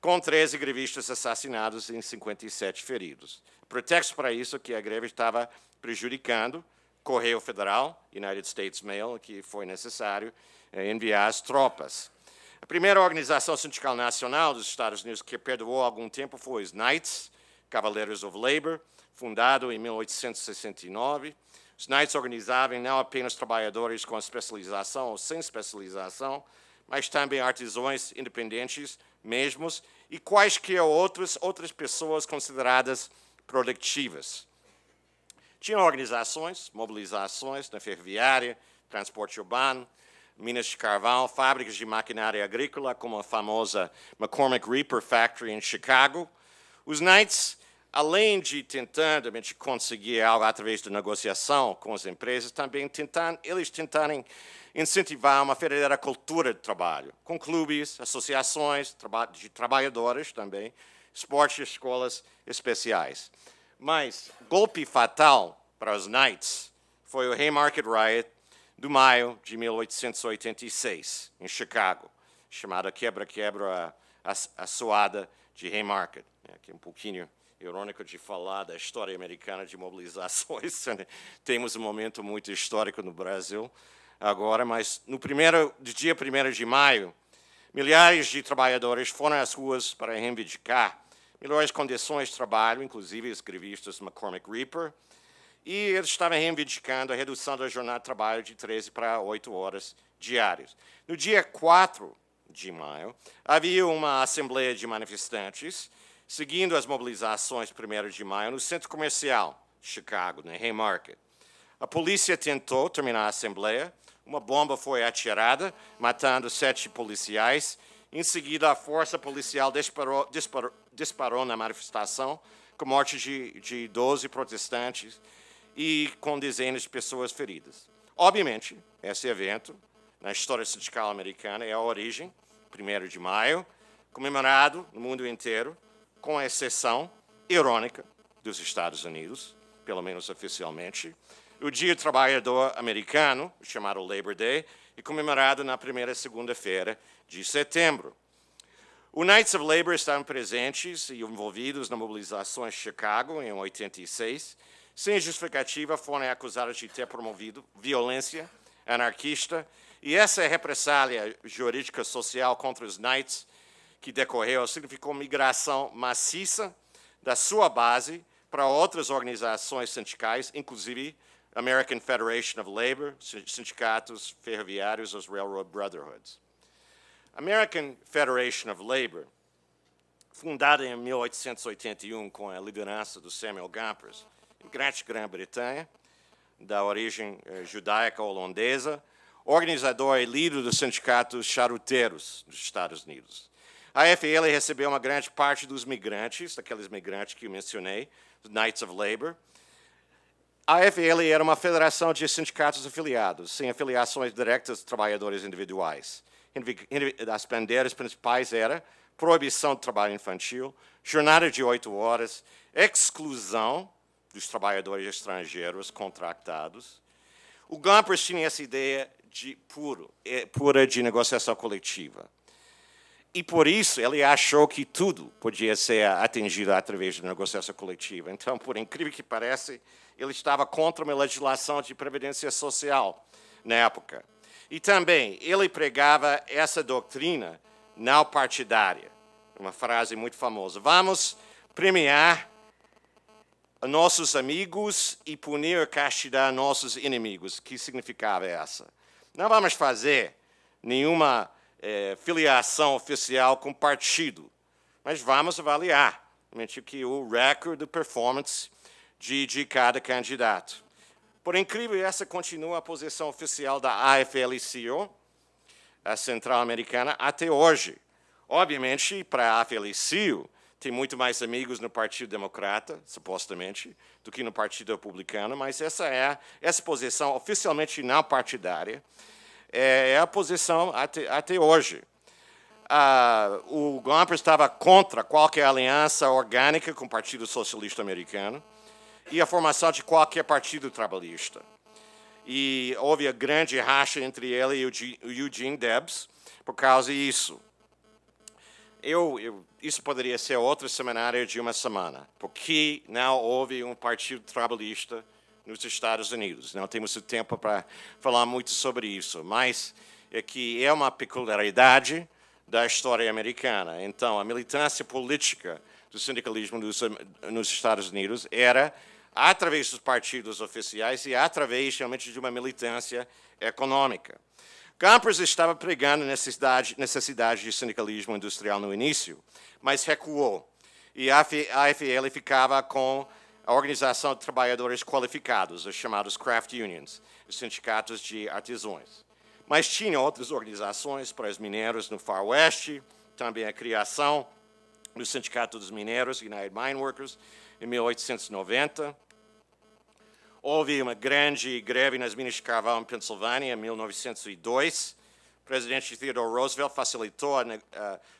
com 13 grevistas assassinados e 57 feridos. pretexto para isso é que a greve estava prejudicando Correio Federal, United States Mail, que foi necessário eh, enviar as tropas. A primeira organização sindical nacional dos Estados Unidos que perdoou algum tempo foi os Knights, Cavaleiros of Labor, fundado em 1869. Os Knights organizavam não apenas trabalhadores com especialização ou sem especialização, mas também artesãos independentes mesmos e quaisquer outras, outras pessoas consideradas produtivas. Tinham organizações, mobilizações na ferroviária, transporte urbano, minas de carvão, fábricas de maquinária agrícola, como a famosa McCormick Reaper Factory em Chicago. Os Knights, além de tentando conseguir algo através da negociação com as empresas, também tentando, eles tentarem incentivar uma verdadeira cultura de trabalho, com clubes, associações de trabalhadores também, esportes, escolas especiais. Mas golpe fatal para os Knights foi o Haymarket Riot de maio de 1886, em Chicago, chamada Quebra-Quebra a Suada de Haymarket, que é um pouquinho irônico de falar da história americana de mobilizações. Temos um momento muito histórico no Brasil agora, mas no primeiro, dia 1 de maio, milhares de trabalhadores foram às ruas para reivindicar melhores condições de trabalho, inclusive os grevistas McCormick Reaper, e eles estavam reivindicando a redução da jornada de trabalho de 13 para 8 horas diárias. No dia 4 de maio, havia uma assembleia de manifestantes seguindo as mobilizações 1 de maio no centro comercial de Chicago, na Haymarket. A polícia tentou terminar a assembleia, uma bomba foi atirada, matando sete policiais em seguida, a força policial disparou, disparou, disparou na manifestação, com morte de, de 12 protestantes e com dezenas de pessoas feridas. Obviamente, esse evento, na história sindical americana, é a origem, 1 de maio, comemorado no mundo inteiro, com a exceção irônica dos Estados Unidos, pelo menos oficialmente. O Dia Trabalhador Americano, chamado Labor Day, e comemorado na primeira segunda-feira de setembro. O Knights of Labor estavam presentes e envolvidos na mobilização em Chicago em 86. Sem justificativa, foram acusados de ter promovido violência anarquista e essa represália jurídica social contra os Knights que decorreu significou migração maciça da sua base para outras organizações sindicais, inclusive American Federation of Labor, sindicatos ferroviários, as railroad brotherhoods. American Federation of Labor, fundada em 1881 com a liderança do Samuel Gompers, grande Grã-Bretanha, da origem eh, judaica holandesa, organizador e líder do sindicato charuteiros dos Estados Unidos. A FL recebeu uma grande parte dos migrantes, daqueles migrantes que eu mencionei, Knights of Labor, a AFL era uma federação de sindicatos afiliados, sem afiliações diretas de trabalhadores individuais. As bandeiras principais eram proibição de trabalho infantil, jornada de oito horas, exclusão dos trabalhadores estrangeiros contratados. O Gompers tinha essa ideia de puro, é, pura de negociação coletiva. E por isso ele achou que tudo podia ser atingido através de negociação coletiva. Então, por incrível que pareça, ele estava contra uma legislação de previdência social na época. E também ele pregava essa doutrina não partidária, uma frase muito famosa. Vamos premiar nossos amigos e punir e castigar nossos inimigos. O Que significava é essa? Não vamos fazer nenhuma é, filiação oficial com partido, mas vamos avaliar realmente, que o recorde de performance de, de cada candidato. Por incrível, essa continua a posição oficial da AFL-CIO, a Central Americana, até hoje. Obviamente, para a AFL-CIO, tem muito mais amigos no Partido Democrata, supostamente, do que no Partido Republicano, mas essa é essa posição oficialmente não partidária é, é, a posição até, até hoje. o Gomper estava contra qualquer aliança orgânica com o Partido Socialista Americano e a formação de qualquer partido trabalhista. E houve a grande racha entre ela e o Eugene Debs por causa disso. Eu, eu, isso poderia ser outro seminário de uma semana, porque não houve um partido trabalhista nos Estados Unidos. Não temos o tempo para falar muito sobre isso, mas é que é uma peculiaridade da história americana. Então, a militância política do sindicalismo nos, nos Estados Unidos era através dos partidos oficiais e através realmente de uma militância econômica. Campos estava pregando necessidade, necessidade de sindicalismo industrial no início, mas recuou. E a AFL ficava com a Organização de Trabalhadores Qualificados, os chamados craft unions, os sindicatos de artesãos. Mas tinha outras organizações para os mineiros no Far West, também a criação do Sindicato dos Mineiros, United Mine Workers, em 1890. Houve uma grande greve nas minas de carvão em Pensilvânia, em 1902. O presidente Theodore Roosevelt facilitou a,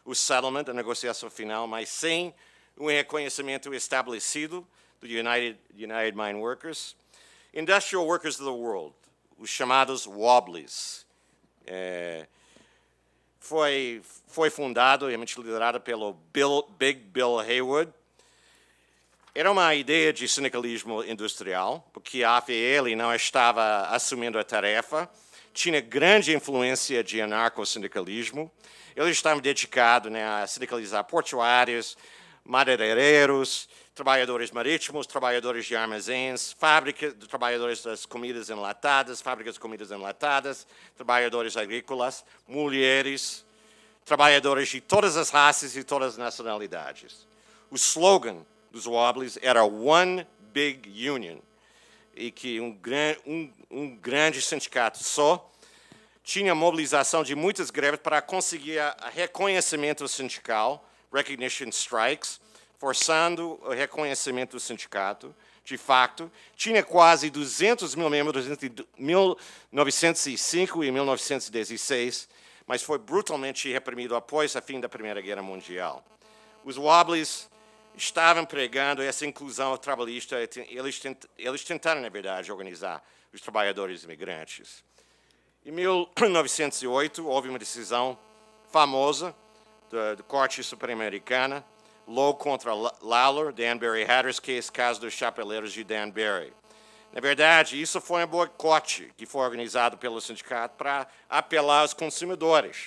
o settlement, a negociação final, mas sem um reconhecimento estabelecido do United, United Mine Workers. Industrial Workers of the World, os chamados Wobblies. É, foi, foi fundado e é liderado pelo Bill, Big Bill Haywood, era uma ideia de sindicalismo industrial, porque a AFL não estava assumindo a tarefa, tinha grande influência de anarco-sindicalismo. Eles estavam dedicados né, a sindicalizar portuários, madeireiros, trabalhadores marítimos, trabalhadores de armazéns, fábricas, trabalhadores das comidas enlatadas, fábricas de comidas enlatadas, trabalhadores agrícolas, mulheres, trabalhadores de todas as raças e todas as nacionalidades. O slogan dos Wobblies era One Big Union, e que um, gran, um, um grande sindicato só tinha mobilização de muitas greves para conseguir reconhecimento sindical, recognition strikes, forçando o reconhecimento do sindicato, de facto, tinha quase 200 mil membros entre 1905 e 1916, mas foi brutalmente reprimido após o fim da Primeira Guerra Mundial. Os Wobblies estavam pregando essa inclusão trabalhista, eles, eles tentaram, na verdade, organizar os trabalhadores imigrantes. Em 1908, houve uma decisão famosa do, Corte Suprema americana Lowe contra Lawler, Danbury Hatters que é esse caso dos chapeleiros de Danbury. Na verdade, isso foi um boicote que foi organizado pelo sindicato para apelar aos consumidores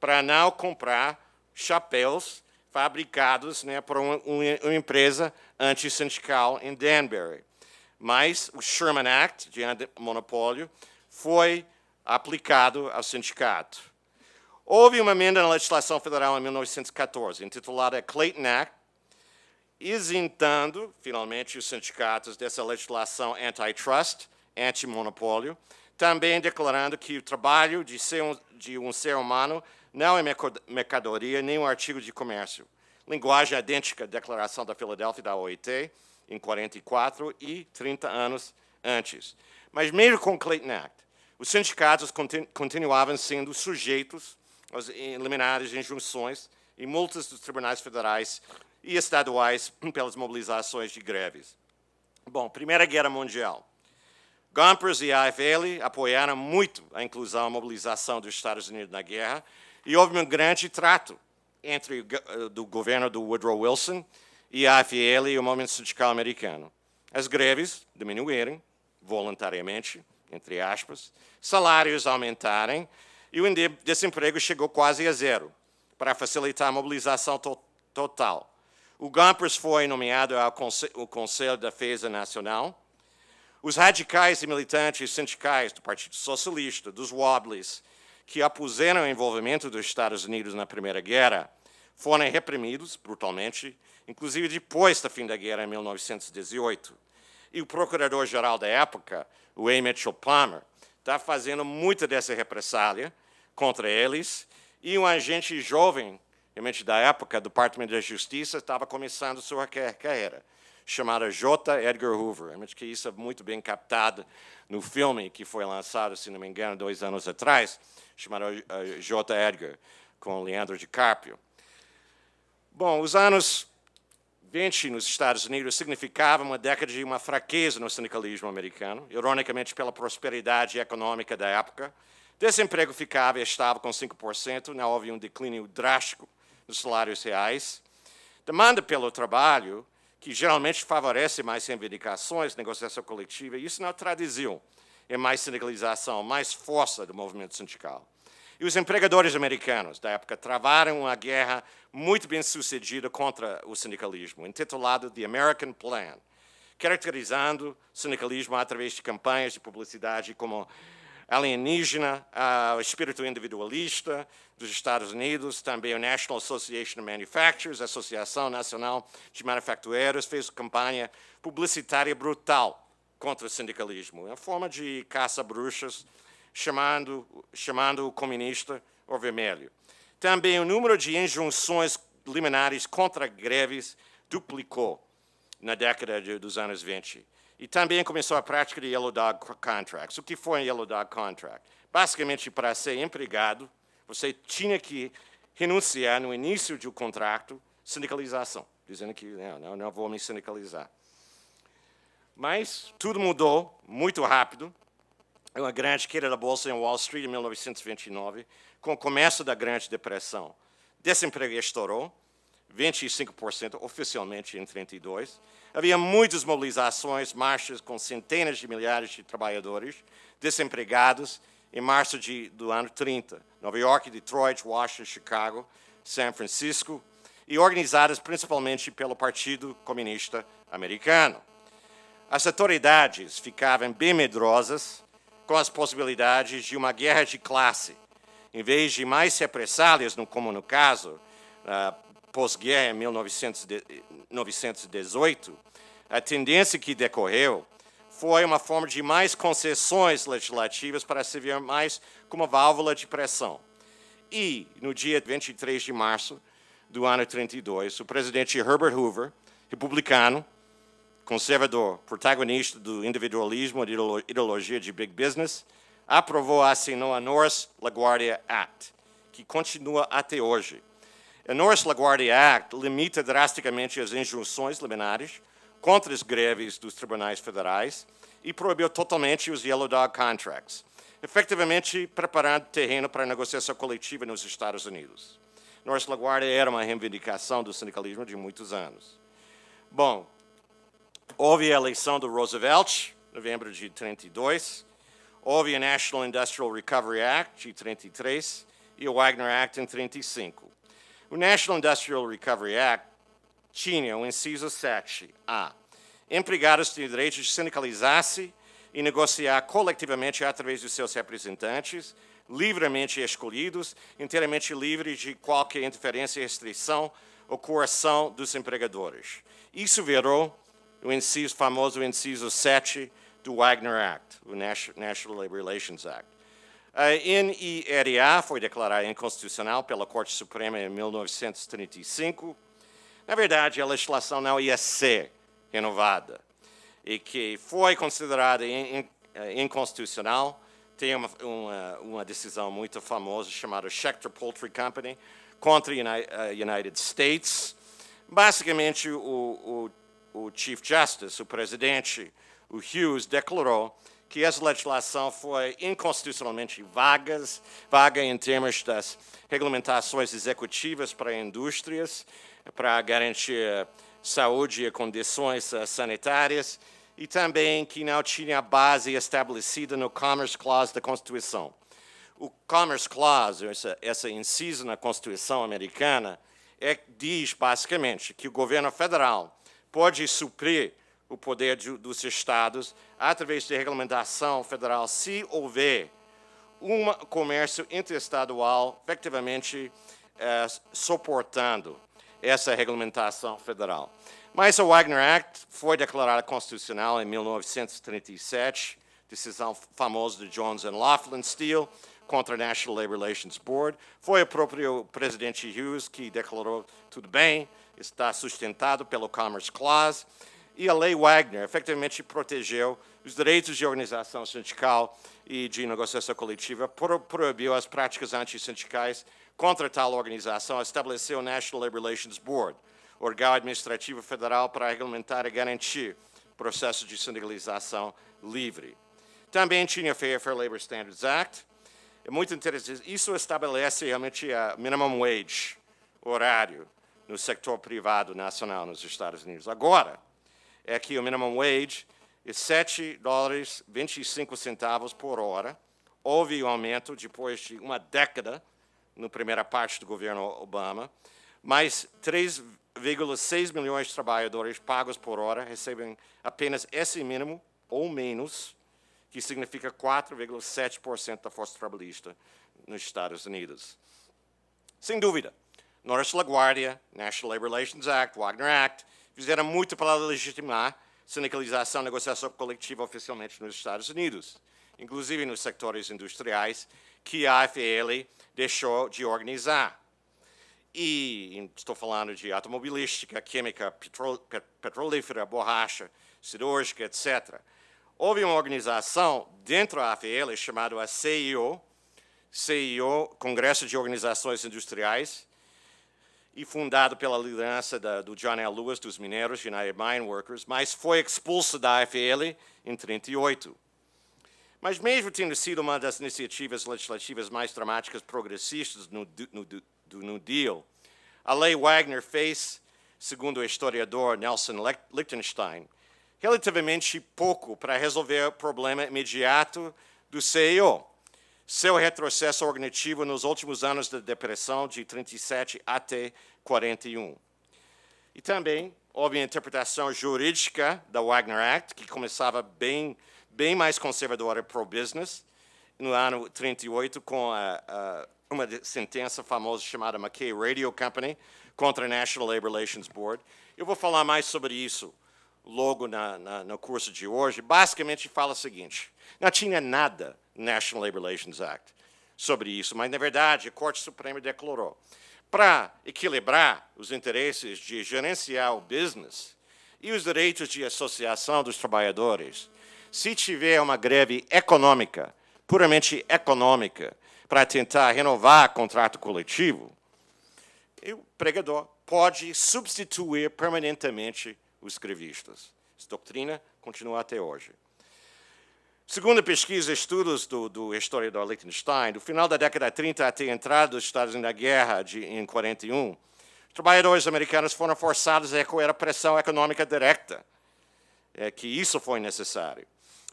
para não comprar chapéus fabricados né, por uma, uma empresa antissindical em Danbury. Mas o Sherman Act, de monopólio, foi aplicado ao sindicato. Houve uma emenda na legislação federal em 1914, intitulada Clayton Act, isentando, finalmente, os sindicatos dessa legislação antitrust, antimonopólio, também declarando que o trabalho de, ser um, de um ser humano não é mercadoria nem um artigo de comércio. Linguagem idêntica à Declaração da Filadélfia da OIT, em 44 e 30 anos antes. Mas mesmo com o Clayton Act, os sindicatos continuavam sendo sujeitos aos de injunções e multas dos tribunais federais e estaduais pelas mobilizações de greves. Bom, Primeira Guerra Mundial. Gompers e a AFL apoiaram muito a inclusão e mobilização dos Estados Unidos na guerra, e houve um grande trato entre o eh, governo do Woodrow Wilson e a AFL e o movimento sindical americano. As greves diminuírem voluntariamente, entre aspas, salários aumentarem e o desemprego chegou quase a zero para facilitar a mobilização to total. O Gompers foi nomeado ao Conselho da Defesa Nacional. Os radicais e militantes sindicais do Partido Socialista, dos Wobblies que apuseram o envolvimento dos Estados Unidos na Primeira Guerra foram reprimidos brutalmente, inclusive depois do fim da guerra, em 1918. E o procurador-geral da época, o A. Mitchell Palmer, está fazendo muita dessa represália contra eles, e um agente jovem, realmente da época, do Departamento da Justiça, estava começando sua carreira chamada J. Edgar Hoover. Acho que isso é muito bem captado no filme que foi lançado, se não me engano, dois anos atrás, chamada eh, J. Edgar, com Leandro DiCaprio. Bom, os anos 20 nos Estados Unidos significavam uma década de uma fraqueza no sindicalismo americano, ironicamente pela prosperidade econômica da época. Desemprego ficava e estava com 5%, não né? houve um declínio drástico nos salários reais. Demanda pelo trabalho, que geralmente favorece mais reivindicações, negociação coletiva, e isso não traduziu em mais sindicalização, mais força do movimento sindical. E os empregadores americanos da época travaram uma guerra muito bem sucedida contra o sindicalismo, intitulado The American Plan, caracterizando o sindicalismo através de campanhas de publicidade como alienígena ah, o espírito individualista dos Estados Unidos, também a National Association of Manufacturers, a Associação Nacional de Manufactureiros, fez campanha publicitária brutal contra o sindicalismo, é uma forma de caça-bruxas chamando, chamando o comunista ou vermelho. Também o número de injunções liminares contra greves duplicou na década de, dos anos 20. E também começou a prática de Yellow Dog Contracts. O que foi um Yellow Dog Contract? Basicamente, para ser empregado, você tinha que renunciar no início do contrato sindicalização, dizendo que né, não, não vou me sindicalizar. Mas tudo mudou muito rápido uma grande queda da Bolsa em Wall Street em 1929, com o começo da Grande Depressão. Desemprego estourou, 25% oficialmente em 32. Havia muitas mobilizações, marchas com centenas de milhares de trabalhadores desempregados em março de, do ano 30. Nova York, Detroit, Washington, Chicago, São Francisco, e organizadas principalmente pelo Partido Comunista Americano. As autoridades ficavam bem medrosas com as possibilidades de uma guerra de classe. Em vez de mais represálias, como no caso, ah, pós-guerra em 1918, a tendência que decorreu foi uma forma de mais concessões legislativas para servir mais como válvula de pressão. E, no dia 23 de março do ano 32, o presidente Herbert Hoover, republicano, conservador, protagonista do individualismo e ideologia de big business, aprovou assim a Norris LaGuardia Act, que continua até hoje. A Norris LaGuardia Act limita drasticamente as injunções liminares contra as greves dos tribunais federais e proibiu totalmente os Yellow Dog Contracts, efetivamente preparando terreno para a negociação coletiva nos Estados Unidos. Norris LaGuardia era uma reivindicação do sindicalismo de muitos anos. Bom, Houve a eleição do Roosevelt, novembro de 32. Houve a National Industrial Recovery Act, de 33, e o Wagner Act, em 35. O National Industrial Recovery Act tinha o inciso 7a. Empregados têm o direito de sindicalizar-se e negociar coletivamente através dos seus representantes, livremente escolhidos, inteiramente livres de qualquer interferência, restrição ou coerção dos empregadores. Isso virou o inciso, famoso inciso 7 do Wagner Act, o National Relations Act. A NIRA foi declarada inconstitucional pela Corte Suprema em 1935. Na verdade, a legislação não ia ser renovada e que foi considerada eh, inconstitucional. Tem uma, uma, uma decisão muito famosa chamada Schecter Poultry Company contra a eh, United States. Basicamente, o, o o Chief Justice, o presidente, o Hughes, declarou que essa legislação foi inconstitucionalmente vagas, vaga em termos das regulamentações executivas para indústrias, para garantir saúde e condições eh, sanitárias, e também que não tinha base estabelecida no Commerce Clause da Constituição. O Commerce Clause, essa, essa inciso na Constituição americana, é, diz basicamente que o governo federal pode suprir o poder de, dos estados através de regulamentação federal, se houver um comércio interestadual efetivamente eh, suportando essa regulamentação federal. Mas o Wagner Act foi declarado constitucional em 1937, decisão famosa de Jones and Laughlin Steele contra a National Labor Relations Board. Foi o próprio presidente Hughes que declarou tudo bem, está sustentado pelo Commerce Clause, e a Lei Wagner efetivamente protegeu os direitos de organização sindical e de negociação coletiva, pro proibiu as práticas antissindicais contra tal organização, estabeleceu o National Labor Relations Board, órgão administrativo federal para regulamentar e garantir processo de sindicalização livre. Também tinha a Fair, Fair Labor Standards Act. É muito interessante. Isso estabelece realmente a minimum wage, horário, no sector privado nacional nos Estados Unidos. Agora é que o minimum wage é 7 dólares 25 centavos por hora. Houve um aumento depois de uma década, na primeira parte do governo Obama, mas 3,6 milhões de trabalhadores pagos por hora recebem apenas esse mínimo ou menos, que significa 4,7% da força trabalhista nos Estados Unidos. Sem dúvida, Norris LaGuardia, National Labor Relations Act, Wagner Act, fizeram muito para legitimar sindicalização e negociação coletiva oficialmente nos Estados Unidos, inclusive nos setores industriais que a AFL deixou de organizar. E estou falando de automobilística, química, petro, petrolífera, borracha, cirúrgica, etc. Houve uma organização dentro da AFL chamada CIO, CIO, Congresso de Organizações Industriais, e fundado pela liderança da, do John L. Lewis dos mineiros United Mine Workers, mas foi expulso da AFL em 38. Mas mesmo tendo sido uma das iniciativas legislativas mais dramáticas progressistas no, no, do, do New Deal, a Lei Wagner fez, segundo o historiador Nelson Lichtenstein, relativamente pouco para resolver o problema imediato do CEO. Seu retrocesso cognitivo nos últimos anos da depressão, de 37 até 41. E também houve a interpretação jurídica da Wagner Act, que começava bem, bem mais conservadora pro business, no ano 38, com a, a, uma sentença famosa chamada McKay Radio Company contra a National Labor Relations Board. Eu vou falar mais sobre isso logo na, na, no curso de hoje. Basicamente, fala o seguinte: não tinha nada National Labor Relations Act sobre isso, mas, na verdade, a Corte Suprema declarou. Para equilibrar os interesses de gerenciar o business e os direitos de associação dos trabalhadores, se tiver uma greve econômica, puramente econômica, para tentar renovar contrato coletivo, o pregador pode substituir permanentemente os escrevistas. Essa doutrina continua até hoje. Segundo pesquisa e estudos do, do historiador Liechtenstein do final da década de 30 até a entrada dos Estados Unidos na guerra de, em 41, trabalhadores americanos foram forçados a recorrer à pressão econômica direta, é, que isso foi necessário.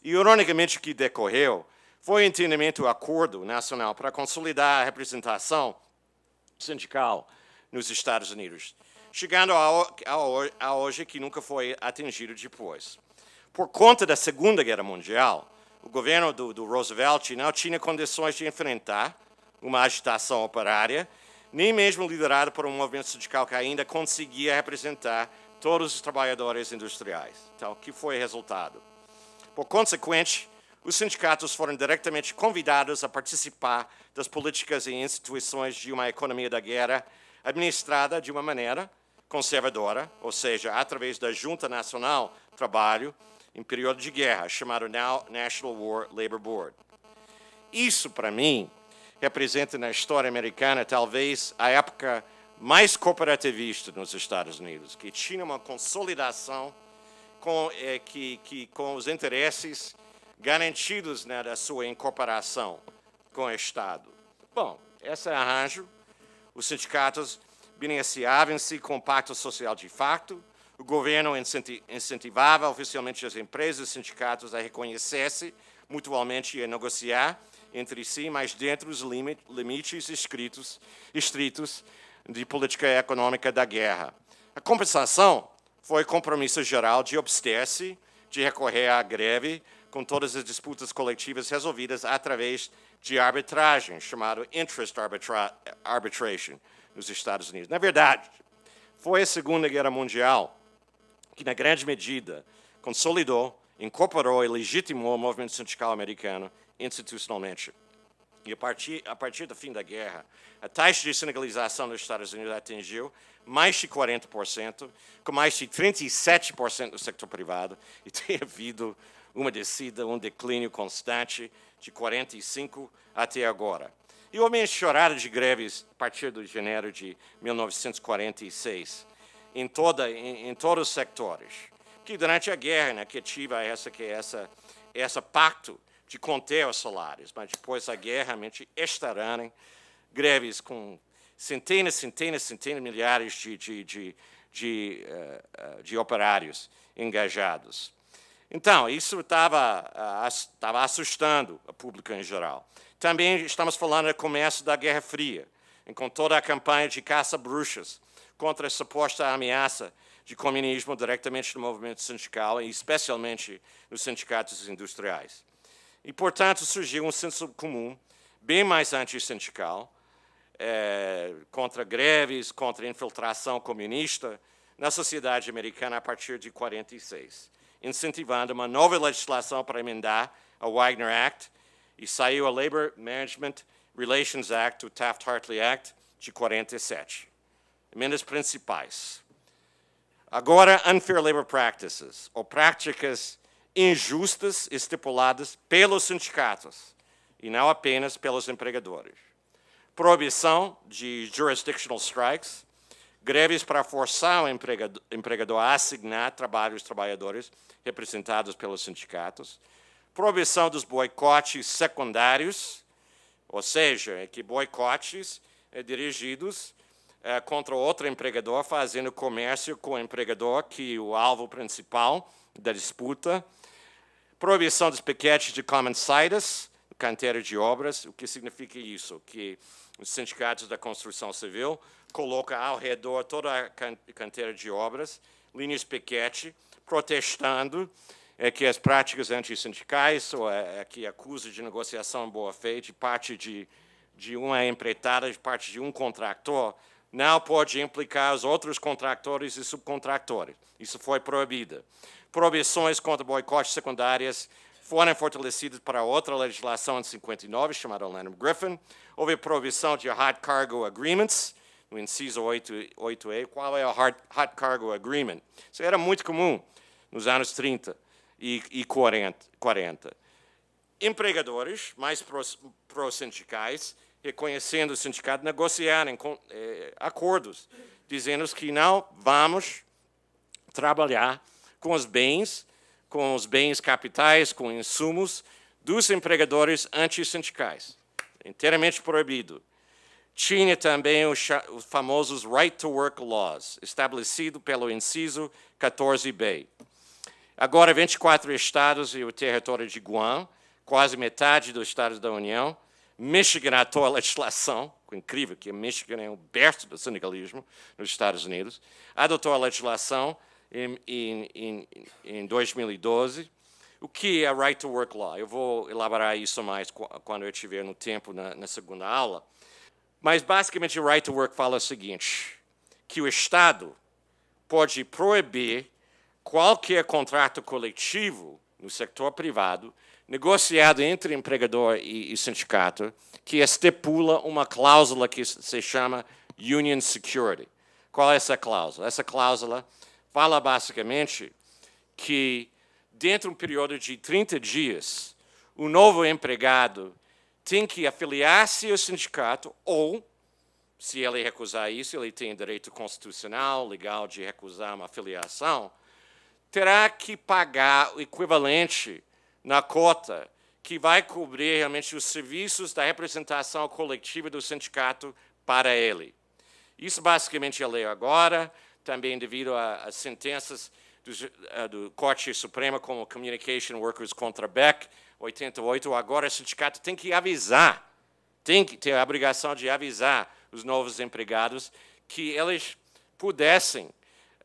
E, ironicamente, o que decorreu foi o entendimento do acordo nacional para consolidar a representação sindical nos Estados Unidos, chegando ao, a hoje que nunca foi atingido depois. Por conta da Segunda Guerra Mundial, o governo do, do Roosevelt não tinha condições de enfrentar uma agitação operária, nem mesmo liderado por um movimento sindical que ainda conseguia representar todos os trabalhadores industriais. Então, o que foi o resultado? Por consequente, os sindicatos foram diretamente convidados a participar das políticas e instituições de uma economia da guerra administrada de uma maneira conservadora, ou seja, através da Junta Nacional Trabalho, em período de guerra, chamado National War Labor Board. Isso, para mim, representa na história americana talvez a época mais cooperativista nos Estados Unidos, que tinha uma consolidação com, é, que, que, com os interesses garantidos né, da sua incorporação com o Estado. Bom, esse arranjo, os sindicatos beneficiavam-se com o Pacto Social de Facto, o governo incentivava oficialmente as empresas e sindicatos a reconhecer-se mutualmente e a negociar entre si, mas dentro dos limites escritos, estritos de política econômica da guerra. A compensação foi compromisso geral de abster-se de recorrer à greve com todas as disputas coletivas resolvidas através de arbitragem, chamado interest arbitra arbitration nos Estados Unidos. Na verdade, foi a Segunda Guerra Mundial que, na grande medida, consolidou, incorporou e legitimou o movimento sindical americano institucionalmente. E a partir, a partir do fim da guerra, a taxa de sindicalização nos Estados Unidos atingiu mais de 40%, com mais de 37% no setor privado, e tem havido uma descida, um declínio constante de 45% até agora. E o aumento horário de greves a partir de janeiro de 1946 em, toda, em, em todos os sectores. Que durante a guerra, né, que tive essa, que essa, essa pacto de conter os salários, mas depois da guerra realmente estarão greves com centenas, centenas, centenas, milhares de, de, de, de, uh, de operários engajados. Então, isso estava, eh, estava assustando o público em geral. Também estamos falando do começo da Guerra Fria, com toda a campanha de caça-bruxas contra a suposta ameaça de comunismo diretamente no movimento sindical e especialmente nos sindicatos industriais. E, portanto, surgiu um senso comum bem mais antissindical, é, contra greves, contra infiltração comunista na sociedade americana a partir de 46, incentivando uma nova legislação para emendar a Wagner Act e saiu a Labor Management Relations Act, o Taft-Hartley Act, de 47 emendas principais. Agora, unfair labor practices, ou práticas injustas estipuladas pelos sindicatos e não apenas pelos empregadores. Proibição de jurisdictional strikes, greves para forçar o empregador, a assignar trabalho aos trabalhadores representados pelos sindicatos. Proibição dos boicotes secundários, ou seja, é que boicotes é, dirigidos é, contra outro empregador fazendo comércio com o empregador que é o alvo principal da disputa. Proibição dos piquetes de common siders, canteiro de obras. O que significa isso? Que os sindicatos da construção civil colocam ao redor toda a canteira de obras, linhas piquete, protestando é, que as práticas antissindicais, ou é, é que acusa de negociação boa-fé de parte de, de uma empreitada, de parte de um contractor, não pode implicar os outros contratores e subcontratores. Isso foi proibido. Proibições contra boicotes secundários foram fortalecidas para outra legislação de 59, chamada Lennon Griffin. Houve proibição de Hot Cargo Agreements, no inciso 8, 8A. Qual é o Hot, hot Cargo Agreement? Isso era muito comum nos anos 30 e, e 40. 40. Empregadores mais pró-sindicais pró reconhecendo o sindicato, negociarem com, é, acordos, dizendo que não vamos trabalhar com os bens, com os bens capitais, com insumos dos empregadores antissindicais. Inteiramente proibido. Tinha também os, os famosos Right to Work Laws, estabelecido pelo inciso 14b. Agora, 24 estados e o território de Guam, quase metade dos estados da União, Michigan atou a legislação, incrível que é Michigan é o berço do sindicalismo nos Estados Unidos, adotou a legislação em, em, em 2012, o que é a Right to Work Law. Eu vou elaborar isso mais quando eu tiver no tempo na, na segunda aula. Mas, basicamente, Right to Work fala o seguinte, que o Estado pode proibir qualquer contrato coletivo no setor privado negociado entre empregador e, e sindicato que estipula uma cláusula que se chama Union Security. Qual é essa cláusula? Essa cláusula fala basicamente que, dentro de um período de 30 dias, o novo empregado tem que afiliar-se ao sindicato ou, se ele recusar isso, ele tem direito constitucional, legal de recusar uma afiliação, terá que pagar o equivalente na cota que vai cobrir realmente os serviços da representação coletiva do sindicato para ele. Isso basicamente é lei agora, também devido às sentenças do, eh, do Corte Supremo, como Communication Workers contra Beck, 88. Agora o sindicato tem que avisar, tem que ter a obrigação de avisar os novos empregados que eles pudessem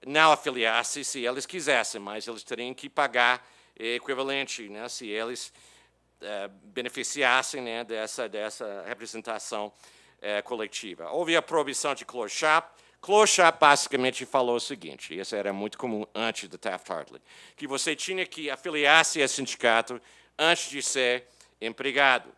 não afiliar-se se eles quisessem, mas eles teriam que pagar equivalente, né, se eles é, beneficiassem né, dessa, dessa representação é, coletiva. Houve a proibição de Clochat. Clochat basicamente falou o seguinte, isso era muito comum antes do Taft-Hartley, que você tinha que afiliar-se a sindicato antes de ser empregado.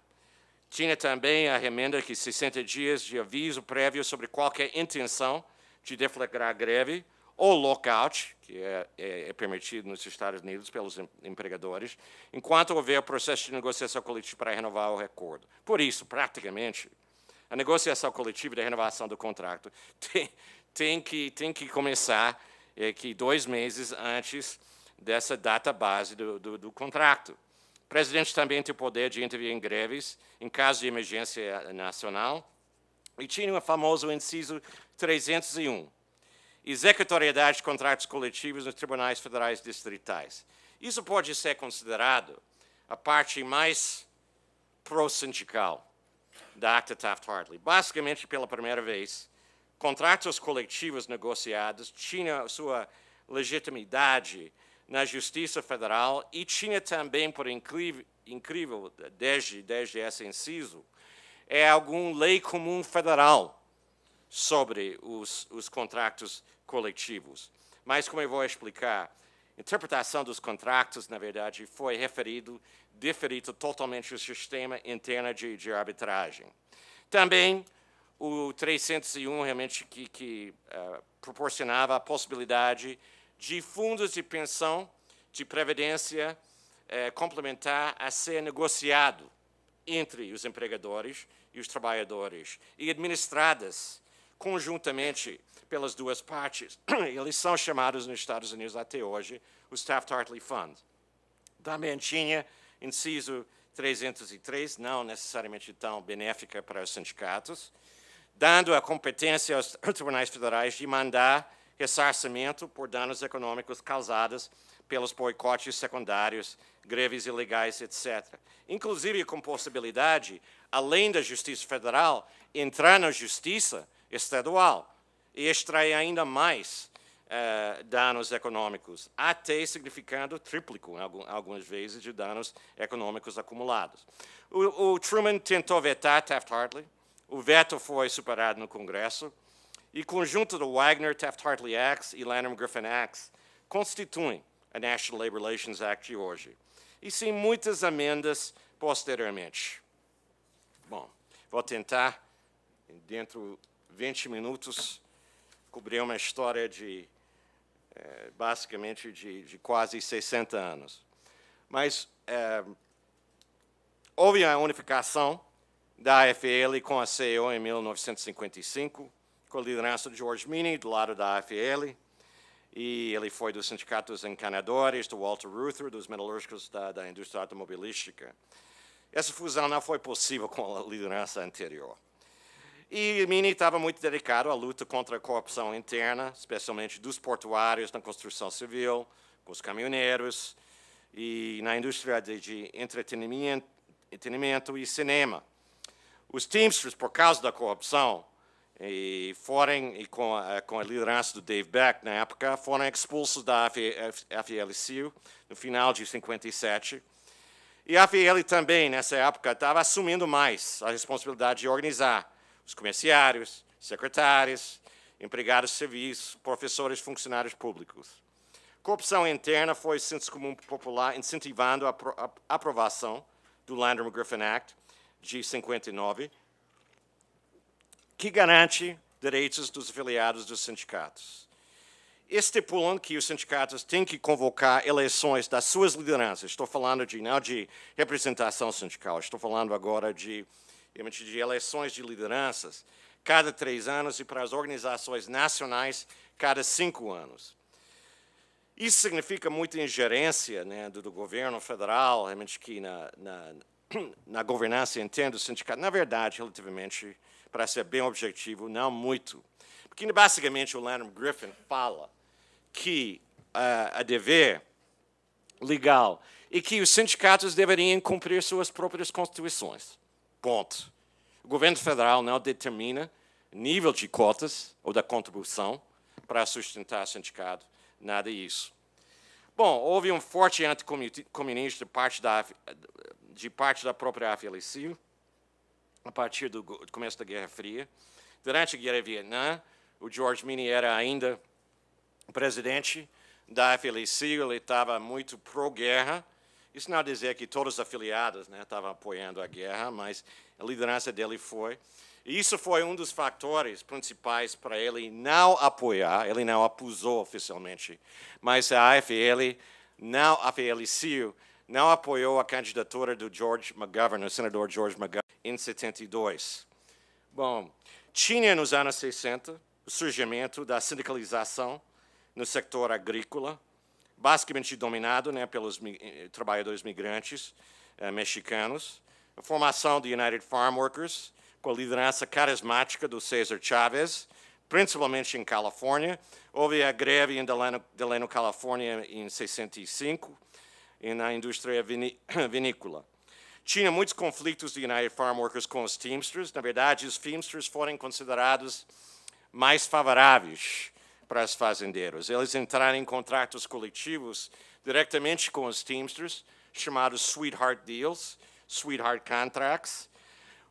Tinha também a remenda que 60 dias de aviso prévio sobre qualquer intenção de deflagrar greve, ou lockout, que é, é, é, permitido nos Estados Unidos pelos em, empregadores, enquanto houver processo de negociação coletiva para renovar o acordo. Por isso, praticamente, a negociação coletiva de renovação do contrato tem, tem que, tem que começar é, que dois meses antes dessa data base do, do, do contrato. O presidente também tem o poder de intervir em greves em caso de emergência nacional. E tinha o famoso inciso 301, executoriedade de contratos coletivos nos tribunais federais distritais. Isso pode ser considerado a parte mais pró-sindical da Acta Taft-Hartley. Basicamente, pela primeira vez, contratos coletivos negociados tinham sua legitimidade na Justiça Federal e tinha também, por incrível, desde, desde esse inciso, é alguma lei comum federal sobre os, os contratos coletivos. Mas, como eu vou explicar, interpretação dos contratos, na verdade, foi referido, deferido totalmente o sistema interno de, de arbitragem. Também o 301 realmente que, que uh, proporcionava a possibilidade de fundos de pensão de previdência eh, complementar a ser negociado entre os empregadores e os trabalhadores e administradas conjuntamente pelas duas partes. Eles são chamados nos Estados Unidos até hoje os Taft-Hartley Fund. Da mentinha, inciso 303, não necessariamente tão benéfica para os sindicatos, dando a competência aos tribunais federais de mandar ressarcimento por danos econômicos causados pelos boicotes secundários, greves ilegais, etc. Inclusive com possibilidade, além da Justiça Federal, entrar na Justiça estadual e extrai ainda mais uh, danos econômicos, até significando triplo, algumas vezes, de danos econômicos acumulados. O, o Truman tentou vetar Taft-Hartley, o veto foi superado no Congresso, e conjunto do Wagner Taft-Hartley Acts e Lanham-Griffin Acts constituem a National Labor Relations Act de hoje, e sim muitas emendas posteriormente. Bom, vou tentar, dentro 20 minutos, cobrir uma história de, é, basicamente, de, de, quase 60 anos. Mas é, houve a unificação da AFL com a CEO em 1955, com a liderança de George Meany, do lado da AFL, e ele foi dos sindicatos encanadores, do Walter Ruther dos metalúrgicos da, da indústria automobilística. Essa fusão não foi possível com a liderança anterior. E Mini estava muito dedicado à luta contra a corrupção interna, especialmente dos portuários na construção civil, com os caminhoneiros e na indústria de entretenimento, entretenimento e cinema. Os Teamsters, por causa da corrupção, e foram, e com a, com a liderança do Dave Beck na época, foram expulsos da FLCU no final de 57. E a FL também, nessa época, estava assumindo mais a responsabilidade de organizar os comerciários, secretários, empregados de serviço, professores, funcionários públicos. Corrupção interna foi o senso comum popular incentivando a, aprovação do Landrum-Griffin Act de 59, que garante direitos dos afiliados dos sindicatos. Estipulando que os sindicatos têm que convocar eleições das suas lideranças. Estou falando de, não de representação sindical, estou falando agora de de eleições de lideranças, cada três anos, e para as organizações nacionais, cada cinco anos. Isso significa muita ingerência né, do, do, governo federal, realmente que na, na, na governança entendo o sindicato. Na verdade, relativamente, para ser bem objetivo, não muito. Porque, basicamente, o Lanham Griffin fala que uh, a dever legal e que os sindicatos deveriam cumprir suas próprias constituições. O governo federal não determina nível de cotas ou da contribuição para sustentar o sindicato, nada disso. Bom, houve um forte anticomunista de parte da, de parte da própria AFL-CIO, a partir do começo da Guerra Fria. Durante a Guerra Vietnã, o George Mini era ainda presidente da AFL-CIO, ele estava muito pró-guerra, isso não dizer que todos os afiliados né, estavam apoiando a guerra, mas a liderança dele foi. E isso foi um dos fatores principais para ele não apoiar, ele não acusou oficialmente, mas a AFL, não, a AFL-CIO, não apoiou a candidatura do George McGovern, o senador George McGovern, em 72. Bom, tinha nos anos 60 o surgimento da sindicalização no setor agrícola, basicamente dominado né, pelos eh, trabalhadores migrantes eh, mexicanos. A formação do United Farm Workers, com a liderança carismática do César Chávez, principalmente em Califórnia. Houve a greve em Delano, Delano Califórnia, em 65, e na indústria vinícola. Tinha muitos conflitos do United Farm Workers com os Teamsters. Na verdade, os Teamsters foram considerados mais favoráveis para os fazendeiros. Eles entraram em contratos coletivos diretamente com os Teamsters, chamados Sweetheart Deals, Sweetheart Contracts,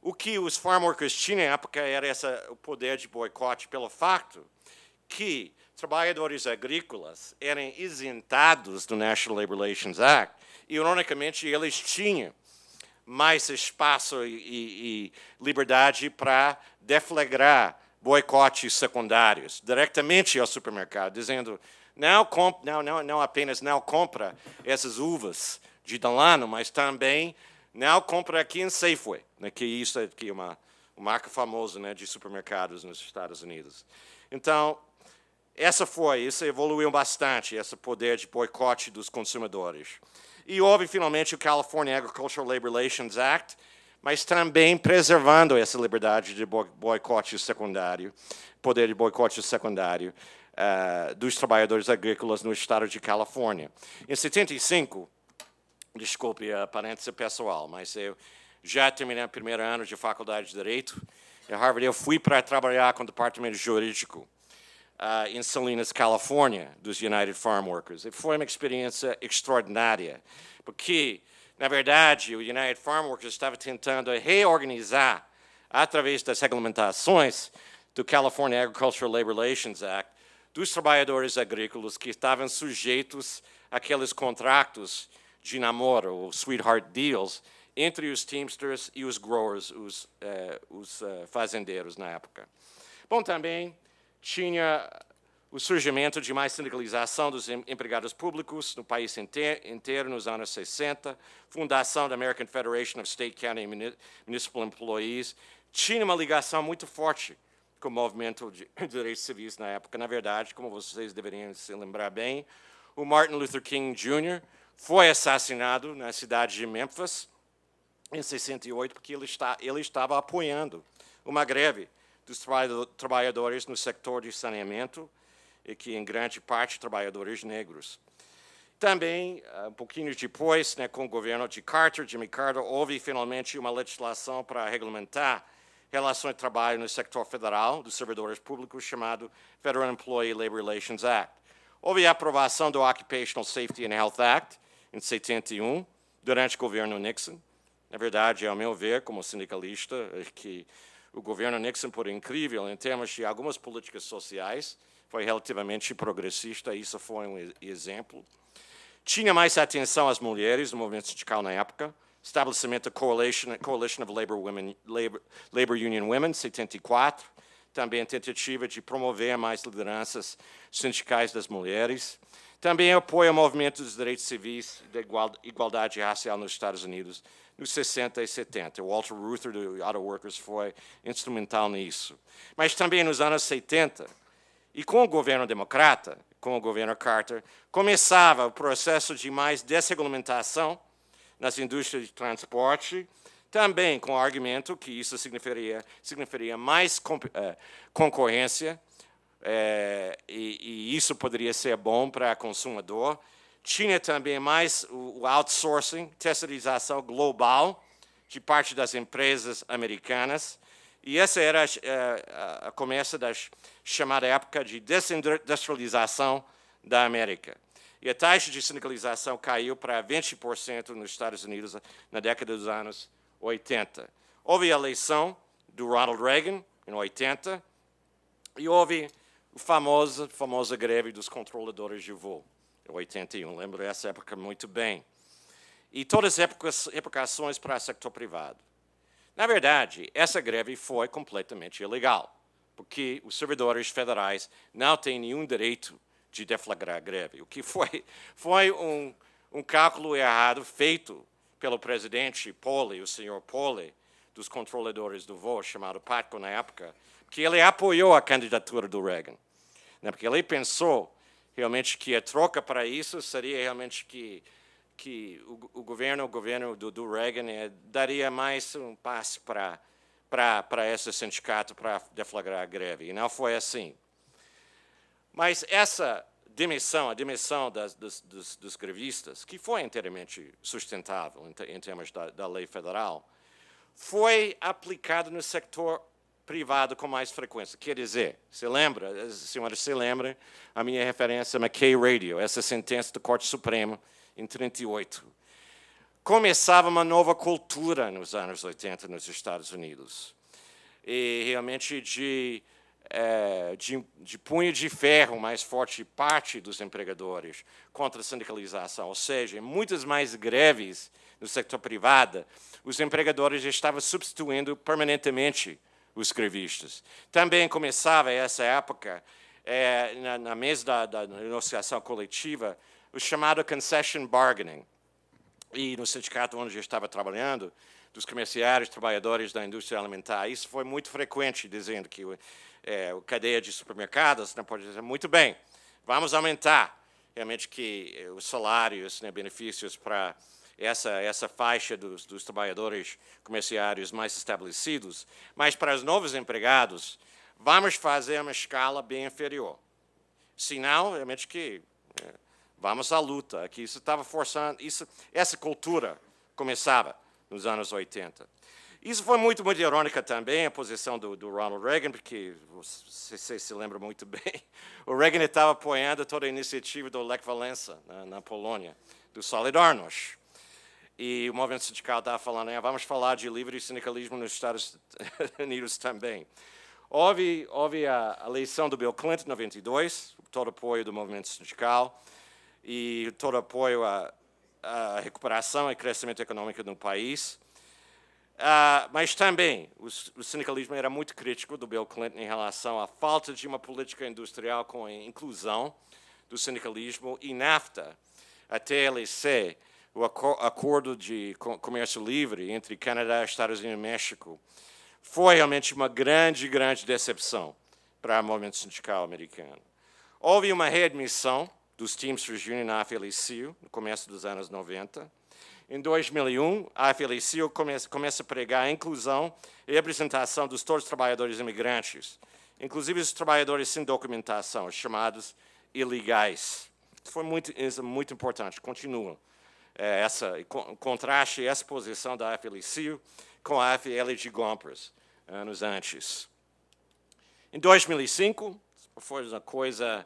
o que os farm workers tinham na época era essa, o poder de boicote pelo fato que trabalhadores agrícolas eram isentados do National Labor Relations Act. Ironicamente, eles tinham mais espaço e, e, e liberdade para deflagrar boicotes secundários diretamente ao supermercado, dizendo não, não, não, não apenas não compra essas uvas de Delano, mas também não compra aqui em Safeway, né, que isso é, é uma, uma marca famosa né, de supermercados nos Estados Unidos. Então, essa foi, isso evoluiu bastante, esse poder de boicote dos consumidores. E houve, finalmente, o California Agricultural Labor Relations Act, mas também preservando essa liberdade de boicote secundário, poder de boicote secundário uh, dos trabalhadores agrícolas no estado de Califórnia. Em 75, desculpe a parêntese pessoal, mas eu já terminei o primeiro ano de faculdade de Direito em Harvard, eu fui para trabalhar com o departamento jurídico uh, em Salinas, Califórnia, dos United Farm Workers. E foi uma experiência extraordinária, porque na verdade, o United Farm Workers estava tentando reorganizar, através das regulamentações do California Agricultural Labor Relations Act, dos trabalhadores agrícolas que estavam sujeitos àqueles contratos de namoro, ou sweetheart deals, entre os teamsters e os growers, os, eh, os eh, fazendeiros na época. Bom, também tinha o surgimento de mais sindicalização dos empregados públicos no país inteiro nos anos 60, fundação da American Federation of State, County and Municipal Employees, tinha uma ligação muito forte com o movimento de direitos civis na época. Na verdade, como vocês deveriam se lembrar bem, o Martin Luther King Jr. foi assassinado na cidade de Memphis em 68 porque ele, está, ele estava apoiando uma greve dos trabalhadores no setor de saneamento e que, em grande parte, trabalhadores negros. Também, ah, um pouquinho depois, né, com o governo de Carter, Jimmy Carter, houve finalmente uma legislação para regulamentar relações de trabalho no sector federal dos servidores públicos, chamado Federal Employee Labor Relations Act. Houve a aprovação do Occupational Safety and Health Act, em 71, durante o governo Nixon. Na verdade, ao meu ver, como sindicalista, é que o governo Nixon, por incrível, em termos de algumas políticas sociais, foi relativamente progressista, isso foi um exemplo. Tinha mais atenção às mulheres no movimento sindical na época, estabelecimento da Coalition, Coalition of Labor, Women, Labor, Labor Union Women, 74, também a tentativa de promover mais lideranças sindicais das mulheres, também apoia o movimento dos direitos civis e da igualdade racial nos Estados Unidos nos 60 e 70. O Walter Reuther, do Auto Workers, foi instrumental nisso. Mas também nos anos 70, e com o governo democrata, com o governo Carter, começava o processo de mais desregulamentação nas indústrias de transporte, também com o argumento que isso significaria, significaria mais eh, concorrência, eh, e, e, isso poderia ser bom para o consumidor. Tinha também mais o outsourcing, terceirização global de parte das empresas americanas, e essa era a, eh, a, a começa da chamada época de desindustrialização da América. E a taxa de sindicalização caiu para 20% nos Estados Unidos na década dos anos 80. Houve a eleição do Ronald Reagan, em 80, e houve a famosa, famosa greve dos controladores de voo, em 81. Lembro essa época muito bem. E todas as épocas, para o setor privado. Na verdade, essa greve foi completamente ilegal, porque os servidores federais não têm nenhum direito de deflagrar a greve, o que foi, foi um, um cálculo errado feito pelo presidente Pole, o senhor Pole, dos controladores do voo, chamado Patco na época, que ele apoiou a candidatura do Reagan, né, porque ele pensou realmente que a troca para isso seria realmente que que o, o governo, o governo do, do Reagan, é, daria mais um passo para para esse sindicato para deflagrar a greve. E não foi assim. Mas essa demissão, a demissão das, dos, dos, dos, grevistas, que foi inteiramente sustentável em, termos da, da lei federal, foi aplicada no setor privado com mais frequência. Quer dizer, se lembra, eh, senhores se lembram, a minha referência é McKay Radio, essa sentença do Corte Supremo em 38. Começava uma nova cultura nos anos 80 nos Estados Unidos. E realmente de, é, de, de punho de ferro mais forte parte dos empregadores contra a sindicalização, ou seja, muitas mais greves no setor privado, os empregadores estavam substituindo permanentemente os grevistas. Também começava essa época, é, na, na mesa da, da negociação coletiva, o chamado concession bargaining. E no sindicato onde eu estava trabalhando, dos comerciários, trabalhadores da indústria alimentar, isso foi muito frequente, dizendo que é, a cadeia de supermercados né, pode dizer, muito bem, vamos aumentar realmente que eh, os salários, né, benefícios para essa, essa faixa dos, dos, trabalhadores comerciários mais estabelecidos, mas para os novos empregados, vamos fazer uma escala bem inferior. Sinal, realmente, que né, Vamos à luta. Aqui isso estava forçando, isso, essa cultura começava nos anos 80. Isso foi muito, muito irônica também, a posição do, do Ronald Reagan, porque você se lembra muito bem, o Reagan estava apoiando toda a iniciativa do Lech Walesa, na, né, na Polônia, do Solidarność. E o movimento sindical estava falando, ah, vamos falar de livre sindicalismo nos Estados Unidos também. Houve, houve a eleição do Bill Clinton, em 92, todo o apoio do movimento sindical e todo apoio à, à recuperação e crescimento econômico no país. Uh, mas também o, o, sindicalismo era muito crítico do Bill Clinton em relação à falta de uma política industrial com a inclusão do sindicalismo e NAFTA, a TLC, o acor acordo de comércio livre entre Canadá, Estados Unidos e México, foi realmente uma grande, grande decepção para o movimento sindical americano. Houve uma readmissão dos Teamsters na AFL-CIO no começo dos anos 90. Em 2001, a FLCU começa, começa a pregar a inclusão e a representação dos todos os trabalhadores imigrantes, inclusive os trabalhadores sem documentação, chamados ilegais. Isso foi muito, isso é muito importante. Continua é, essa contraste, essa posição da AFL-CIO com a AFL de Gompers, anos antes. Em 2005, foi uma coisa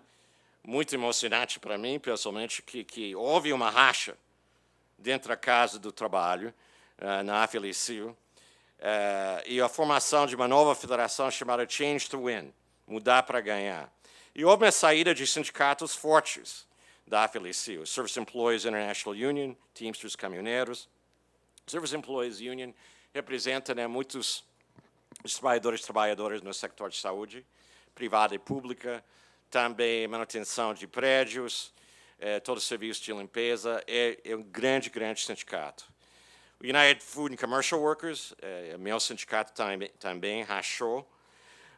muito emocionante para mim, pessoalmente, que, que houve uma racha dentro da Casa do Trabalho, eh, na FLCU, eh, e a formação de uma nova federação chamada Change to Win, Mudar para Ganhar. E houve uma saída de sindicatos fortes da FLCU, Service Employees International Union, Teamsters Caminhoneiros. Service Employees Union representa né, muitos trabalhadores e trabalhadoras no setor de saúde, privada e pública, também manutenção de prédios, é, todo o serviço de limpeza, é, é, um grande, grande sindicato. O United Food and Commercial Workers, eh, é, meu sindicato tam, também rachou.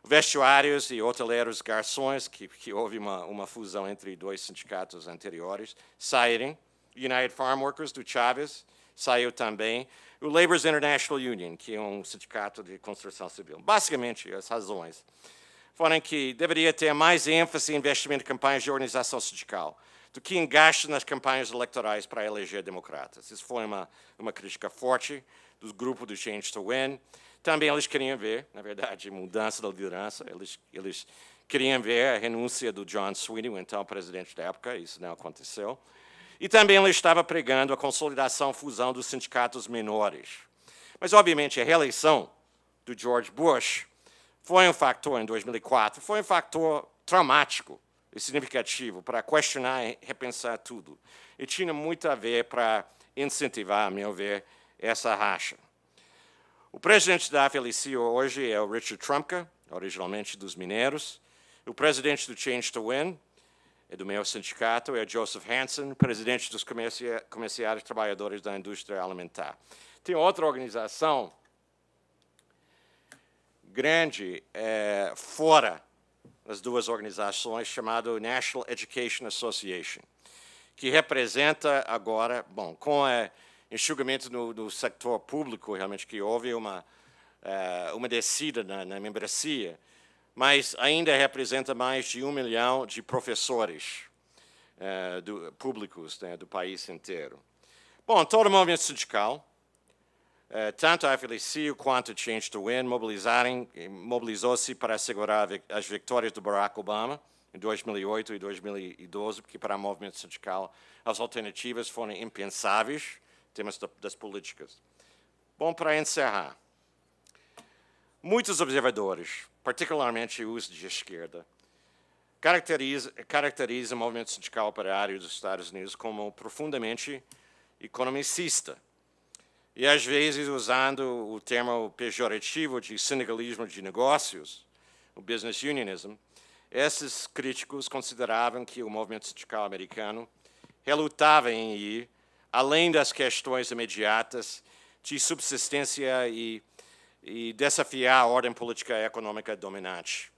Vestuários e hoteleiros garçons, que, que houve uma, uma fusão entre dois sindicatos anteriores, saírem. United Farm Workers, do Chávez, saiu também. O Labor's International Union, que é um sindicato de construção civil. Basicamente, as razões foram que deveria ter mais ênfase em investimento em campanhas de organização sindical do que em gastos nas campanhas eleitorais para eleger democratas. Isso foi uma, uma crítica forte do grupo do Change to Win. Também eles queriam ver, na verdade, mudança da liderança. Eles, eles queriam ver a renúncia do John Sweeney, o então presidente da época. Isso não aconteceu. E também ele estava pregando a consolidação, fusão dos sindicatos menores. Mas, obviamente, a reeleição do George Bush foi um fator em 2004, foi um fator traumático e significativo para questionar e repensar tudo. E tinha muito a ver para incentivar, a meu ver, essa racha. O presidente da FLC hoje é o Richard Trumka, originalmente dos mineiros. O presidente do Change to Win, é do meu sindicato, é Joseph Hansen, presidente dos comerciários trabalhadores da indústria alimentar. Tem outra organização grande é, fora das duas organizações, chamado National Education Association, que representa agora, bom, com é, enxugamento no, no, setor público, realmente, que houve uma, é, uma descida na, na membresia, mas ainda representa mais de um milhão de professores é, do, públicos né, do país inteiro. Bom, todo o movimento sindical, eh, tanto a FLC quanto a Change to Win eh, mobilizou-se para assegurar as vitórias do Barack Obama em 2008 e 2012, porque para o movimento sindical as alternativas foram impensáveis Temas das políticas. Bom, para encerrar, muitos observadores, particularmente os de esquerda, caracterizam o movimento sindical operário dos Estados Unidos como profundamente economicista, e às vezes usando o termo pejorativo de sindicalismo de negócios, o business unionism, esses críticos consideravam que o movimento sindical americano relutava em ir além das questões imediatas de subsistência e, e desafiar a ordem política e econômica dominante.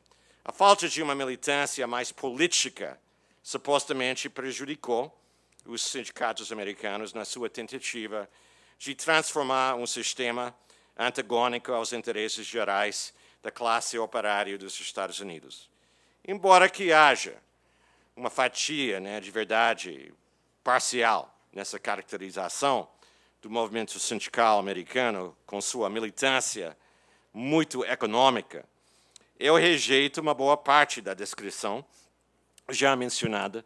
A falta de uma militância mais política supostamente prejudicou os sindicatos americanos na sua tentativa de de transformar um sistema antagônico aos interesses gerais da classe operária dos Estados Unidos. Embora que haja uma fatia né, de verdade parcial nessa caracterização do movimento sindical americano com sua militância muito econômica, eu rejeito uma boa parte da descrição já mencionada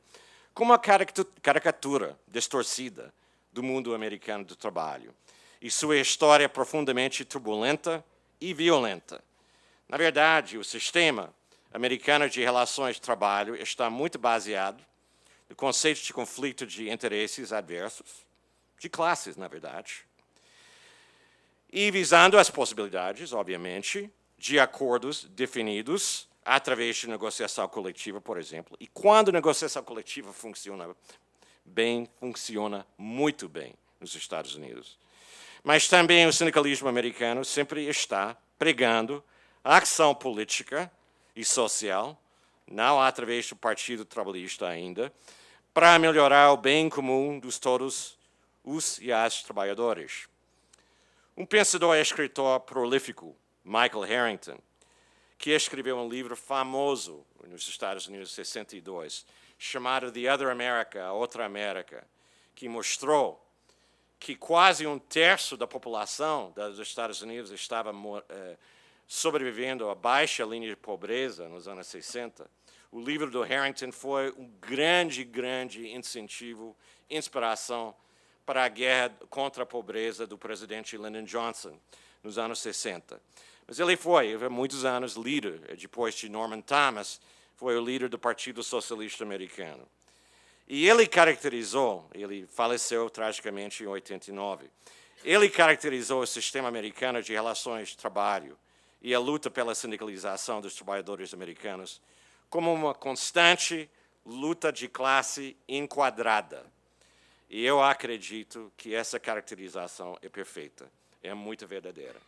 como uma caricatura distorcida do mundo americano do trabalho. E sua história é profundamente turbulenta e violenta. Na verdade, o sistema americano de relações de trabalho está muito baseado no conceito de conflito de interesses adversos, de classes, na verdade, e visando as possibilidades, obviamente, de acordos definidos através de negociação coletiva, por exemplo. E quando a negociação coletiva funciona bem funciona muito bem nos Estados Unidos. Mas também o sindicalismo americano sempre está pregando a ação política e social, não através do Partido Trabalhista ainda, para melhorar o bem comum dos todos os e as trabalhadores. Um pensador e escritor prolífico, Michael Harrington, que escreveu um livro famoso nos Estados Unidos, 62, chamado The Other America, a Outra América, que mostrou que quase um terço da população dos Estados Unidos estava eh, sobrevivendo à baixa linha de pobreza nos anos 60. O livro do Harrington foi um grande, grande incentivo, inspiração para a guerra contra a pobreza do presidente Lyndon Johnson nos anos 60. Mas ele foi, há muitos anos, líder, eh, depois de Norman Thomas, foi o líder do Partido Socialista Americano. E ele caracterizou, ele faleceu tragicamente em 89, ele caracterizou o sistema americano de relações de trabalho e a luta pela sindicalização dos trabalhadores americanos como uma constante luta de classe enquadrada. E eu acredito que essa caracterização é perfeita, é muito verdadeira.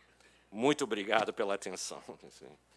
Muito obrigado pela atenção.